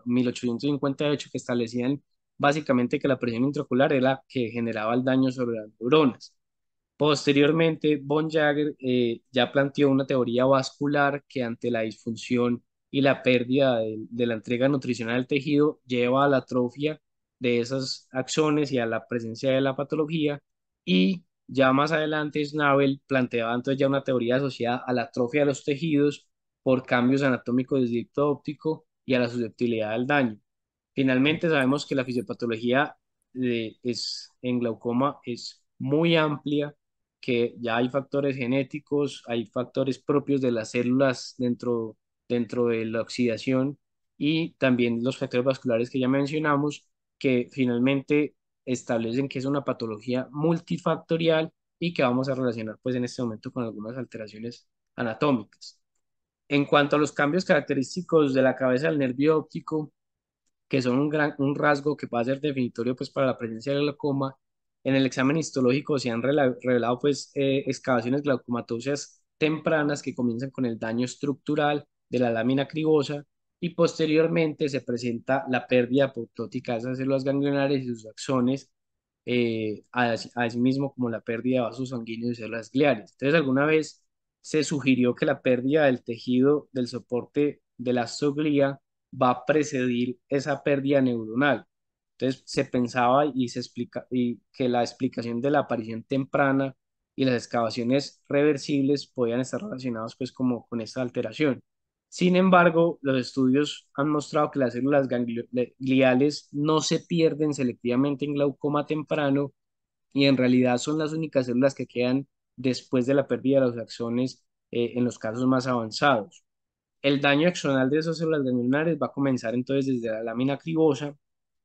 1858, que establecían básicamente que la presión intraocular era la que generaba el daño sobre las neuronas. Posteriormente, Von Jagger eh, ya planteó una teoría vascular que ante la disfunción y la pérdida de, la entrega nutricional del tejido lleva a la atrofia de esas acciones y a la presencia de la patología. Y ya más adelante, Snabel planteaba entonces ya una teoría asociada a la atrofia de los tejidos por cambios anatómicos del directo óptico y a la susceptibilidad al daño. Finalmente, sabemos que la fisiopatología eh, es, en glaucoma es muy amplia que ya hay factores genéticos, hay factores propios de las células dentro, dentro de la oxidación y también los factores vasculares que ya mencionamos, que finalmente establecen que es una patología multifactorial y que vamos a relacionar pues en este momento con algunas alteraciones anatómicas. En cuanto a los cambios característicos de la cabeza del nervio óptico, que son un, gran, un rasgo que va a ser definitorio pues para la presencia de glaucoma, en el examen histológico se han revelado pues eh, excavaciones glaucomatosas tempranas que comienzan con el daño estructural de la lámina cribosa y posteriormente se presenta la pérdida apoptótica de esas células ganglionares y sus axones, eh, mismo como la pérdida de vasos sanguíneos y células gliales. Entonces, alguna vez se sugirió que la pérdida del tejido del soporte de la soglia va a precedir esa pérdida neuronal. Entonces se pensaba y se explica y que la explicación de la aparición temprana y las excavaciones reversibles podían estar relacionadas pues como con esta alteración. Sin embargo, los estudios han mostrado que las células gangliales no se pierden selectivamente en glaucoma temprano y en realidad son las únicas células que quedan después de la pérdida de los axones eh, en los casos más avanzados. El daño axonal de esas células ganglionares va a comenzar entonces desde la lámina cribosa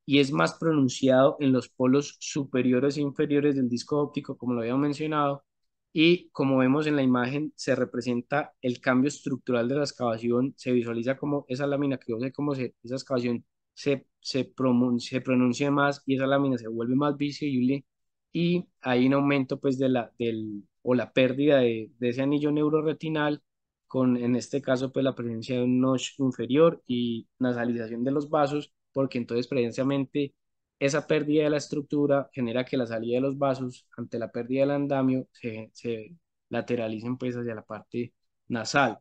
y es más pronunciado en los polos superiores e inferiores del disco óptico, como lo había mencionado, y como vemos en la imagen, se representa el cambio estructural de la excavación, se visualiza como esa lámina que yo sé cómo se, esa excavación se, se, pronuncia más y esa lámina se vuelve más visible y hay un aumento pues de la, del, o la pérdida de, de ese anillo neuroretinal con en este caso pues la presencia de un notch inferior y nasalización de los vasos porque entonces precisamente esa pérdida de la estructura genera que la salida de los vasos ante la pérdida del andamio se, lateraliza lateralicen pues hacia la parte nasal.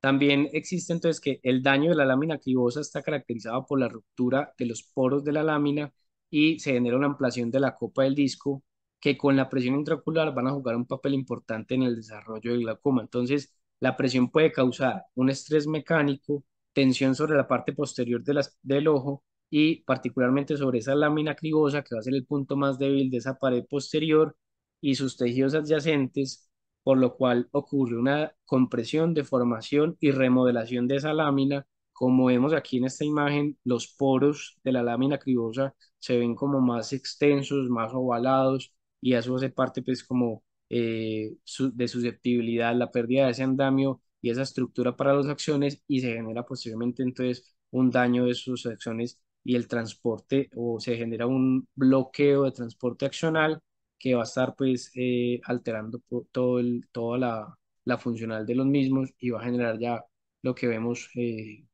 También existe entonces que el daño de la lámina cribosa está caracterizado por la ruptura de los poros de la lámina y se genera una ampliación de la copa del disco que con la presión intraocular van a jugar un papel importante en el desarrollo del glaucoma. Entonces, la presión puede causar un estrés mecánico tensión sobre la parte posterior del ojo y particularmente sobre esa lámina cribosa que va a ser el punto más débil de esa pared posterior y sus tejidos adyacentes, por lo cual ocurre una compresión, deformación y remodelación de esa lámina. Como vemos aquí en esta imagen, los poros de la lámina cribosa se ven como más extensos, más ovalados, y eso hace parte pues como eh, de susceptibilidad, la pérdida de ese andamio y esa estructura para las acciones y se genera posiblemente entonces un daño de sus acciones y el transporte o se genera un bloqueo de transporte accional que va a estar pues eh, alterando todo el, toda la, la, funcional de los mismos y va a generar ya lo que vemos eh,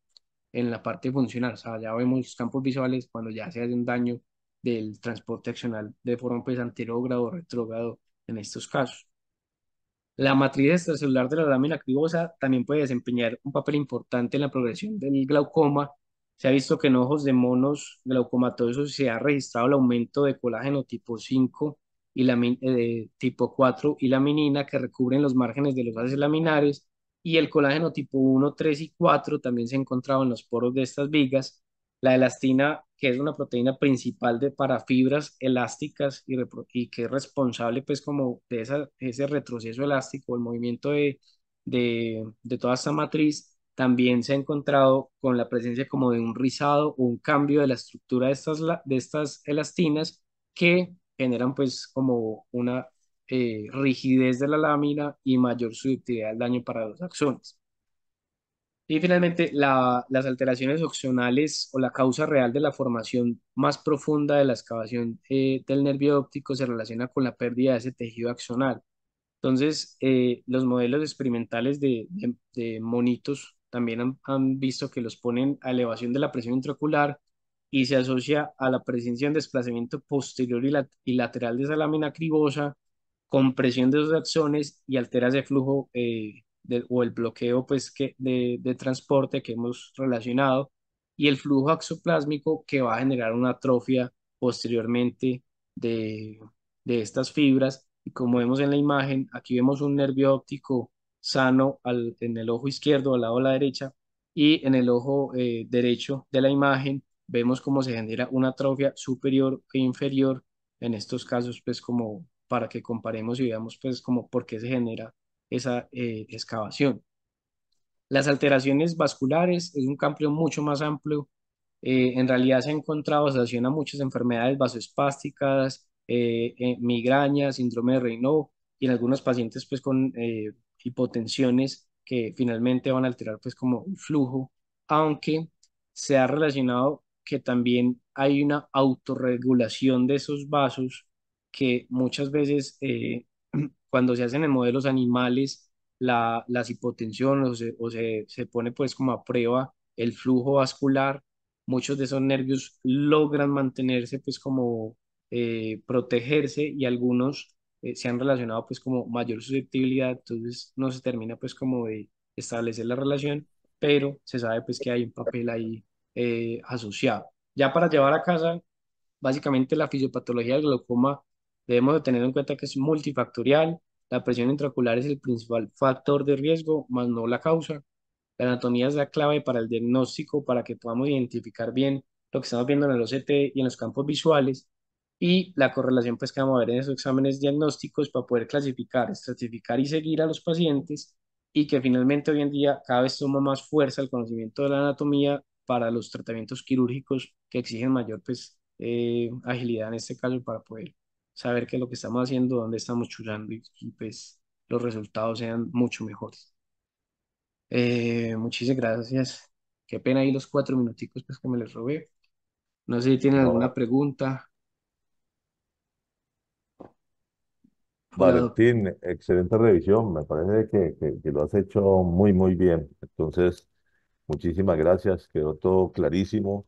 en la parte funcional, o sea, ya vemos campos visuales cuando ya se hace un daño del transporte accional de forma pues anterógrado o retrógrado en estos casos. La matriz extracelular de la lámina cribosa también puede desempeñar un papel importante en la progresión del glaucoma. Se ha visto que en ojos de monos glaucomatosos se ha registrado el aumento de colágeno tipo 5 y la, eh, tipo 4 y laminina que recubren los márgenes de los haces laminares y el colágeno tipo 1, 3 y 4 también se ha encontrado en los poros de estas vigas la elastina, que es una proteína principal de, para fibras elásticas y, que es responsable pues como de ese retroceso elástico, el movimiento de, toda esta matriz, también se ha encontrado con la presencia como de un rizado o un cambio de la estructura de estas, de estas elastinas que generan pues como una eh, rigidez de la lámina y mayor susceptibilidad al daño para los axones. Y finalmente, las alteraciones opcionales o la causa real de la formación más profunda de la excavación eh, del nervio óptico se relaciona con la pérdida de ese tejido axonal. Entonces, eh, los modelos experimentales de, monitos también han, visto que los ponen a elevación de la presión intraocular y se asocia a la presencia en desplazamiento posterior y, lateral de esa lámina cribosa, compresión de esos axones y alteras de flujo eh, o el bloqueo pues, que, de, transporte que hemos relacionado y el flujo axoplásmico que va a generar una atrofia posteriormente de, de estas fibras. Y como vemos en la imagen, aquí vemos un nervio óptico sano en el ojo izquierdo, al lado de la derecha, y en el ojo eh, derecho de la imagen vemos cómo se genera una atrofia superior e inferior, en estos casos pues como para que comparemos y veamos pues como por qué se genera esa eh, excavación. Las alteraciones vasculares es un campo mucho más amplio. Eh, en realidad se ha encontrado asociación a muchas enfermedades vasoespásticas, eh, migrañas, síndrome de Raynaud y en algunos pacientes pues con hipotensiones que finalmente van a alterar pues como el flujo, aunque se ha relacionado que también hay una autorregulación de esos vasos que muchas veces eh, cuando se hacen en modelos animales, la, las hipotensión o, se, se, pone pues como a prueba el flujo vascular, muchos de esos nervios logran mantenerse pues como eh, protegerse y algunos eh, se han relacionado pues como mayor susceptibilidad, entonces no se termina pues como de establecer la relación, pero se sabe pues que hay un papel ahí eh, asociado. Ya para llevar a casa, básicamente la fisiopatología del glaucoma Debemos tener en cuenta que es multifactorial, la presión intraocular es el principal factor de riesgo, más no la causa. La anatomía es la clave para el diagnóstico, para que podamos identificar bien lo que estamos viendo en el OCT y en los campos visuales y la correlación pues, que vamos a ver en esos exámenes diagnósticos para poder clasificar, estratificar y seguir a los pacientes y que finalmente hoy en día cada vez toma más fuerza el conocimiento de la anatomía para los tratamientos quirúrgicos que exigen mayor pues, eh, agilidad en este caso para poder saber qué es lo que estamos haciendo, dónde estamos churando y, pues los resultados sean mucho mejores. Eh, muchísimas gracias. Qué pena ahí los cuatro minuticos pues, que me les robé. No sé si tienen alguna pregunta. Valentín, excelente revisión. Me parece que, lo has hecho muy, muy bien. Entonces, muchísimas gracias. Quedó todo clarísimo.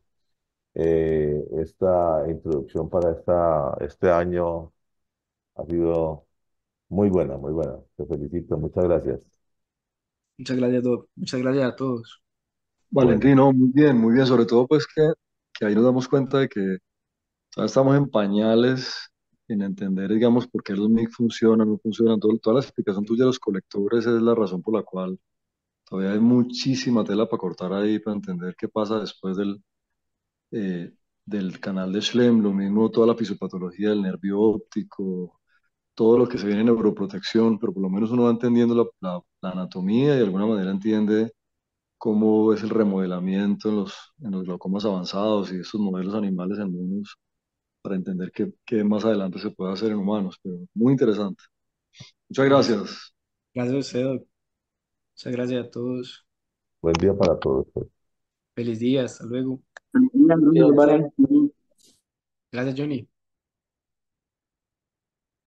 Eh, esta introducción para esta, este año ha sido muy buena, muy buena. Te felicito, muchas gracias. Muchas gracias, Muchas gracias a todos. Valentino, muy bien, muy bien. Sobre todo, pues que, ahí nos damos cuenta de que todavía estamos en pañales en entender, digamos, por qué los MIG funcionan, no funcionan. Todo, toda la explicación tuya de los colectores es la razón por la cual todavía hay muchísima tela para cortar ahí, para entender qué pasa después del, eh, del canal de Schlemm, lo mismo toda la fisiopatología del nervio óptico, todo lo que se viene en neuroprotección, pero por lo menos uno va entendiendo la, anatomía y de alguna manera entiende cómo es el remodelamiento en los, en los glaucomas avanzados y esos modelos animales en humanos para entender qué, más adelante se puede hacer en humanos, pero muy interesante. Muchas gracias. Gracias a usted, Muchas gracias a todos. Buen día para todos. Pues. Feliz día, hasta luego. Gracias, Johnny.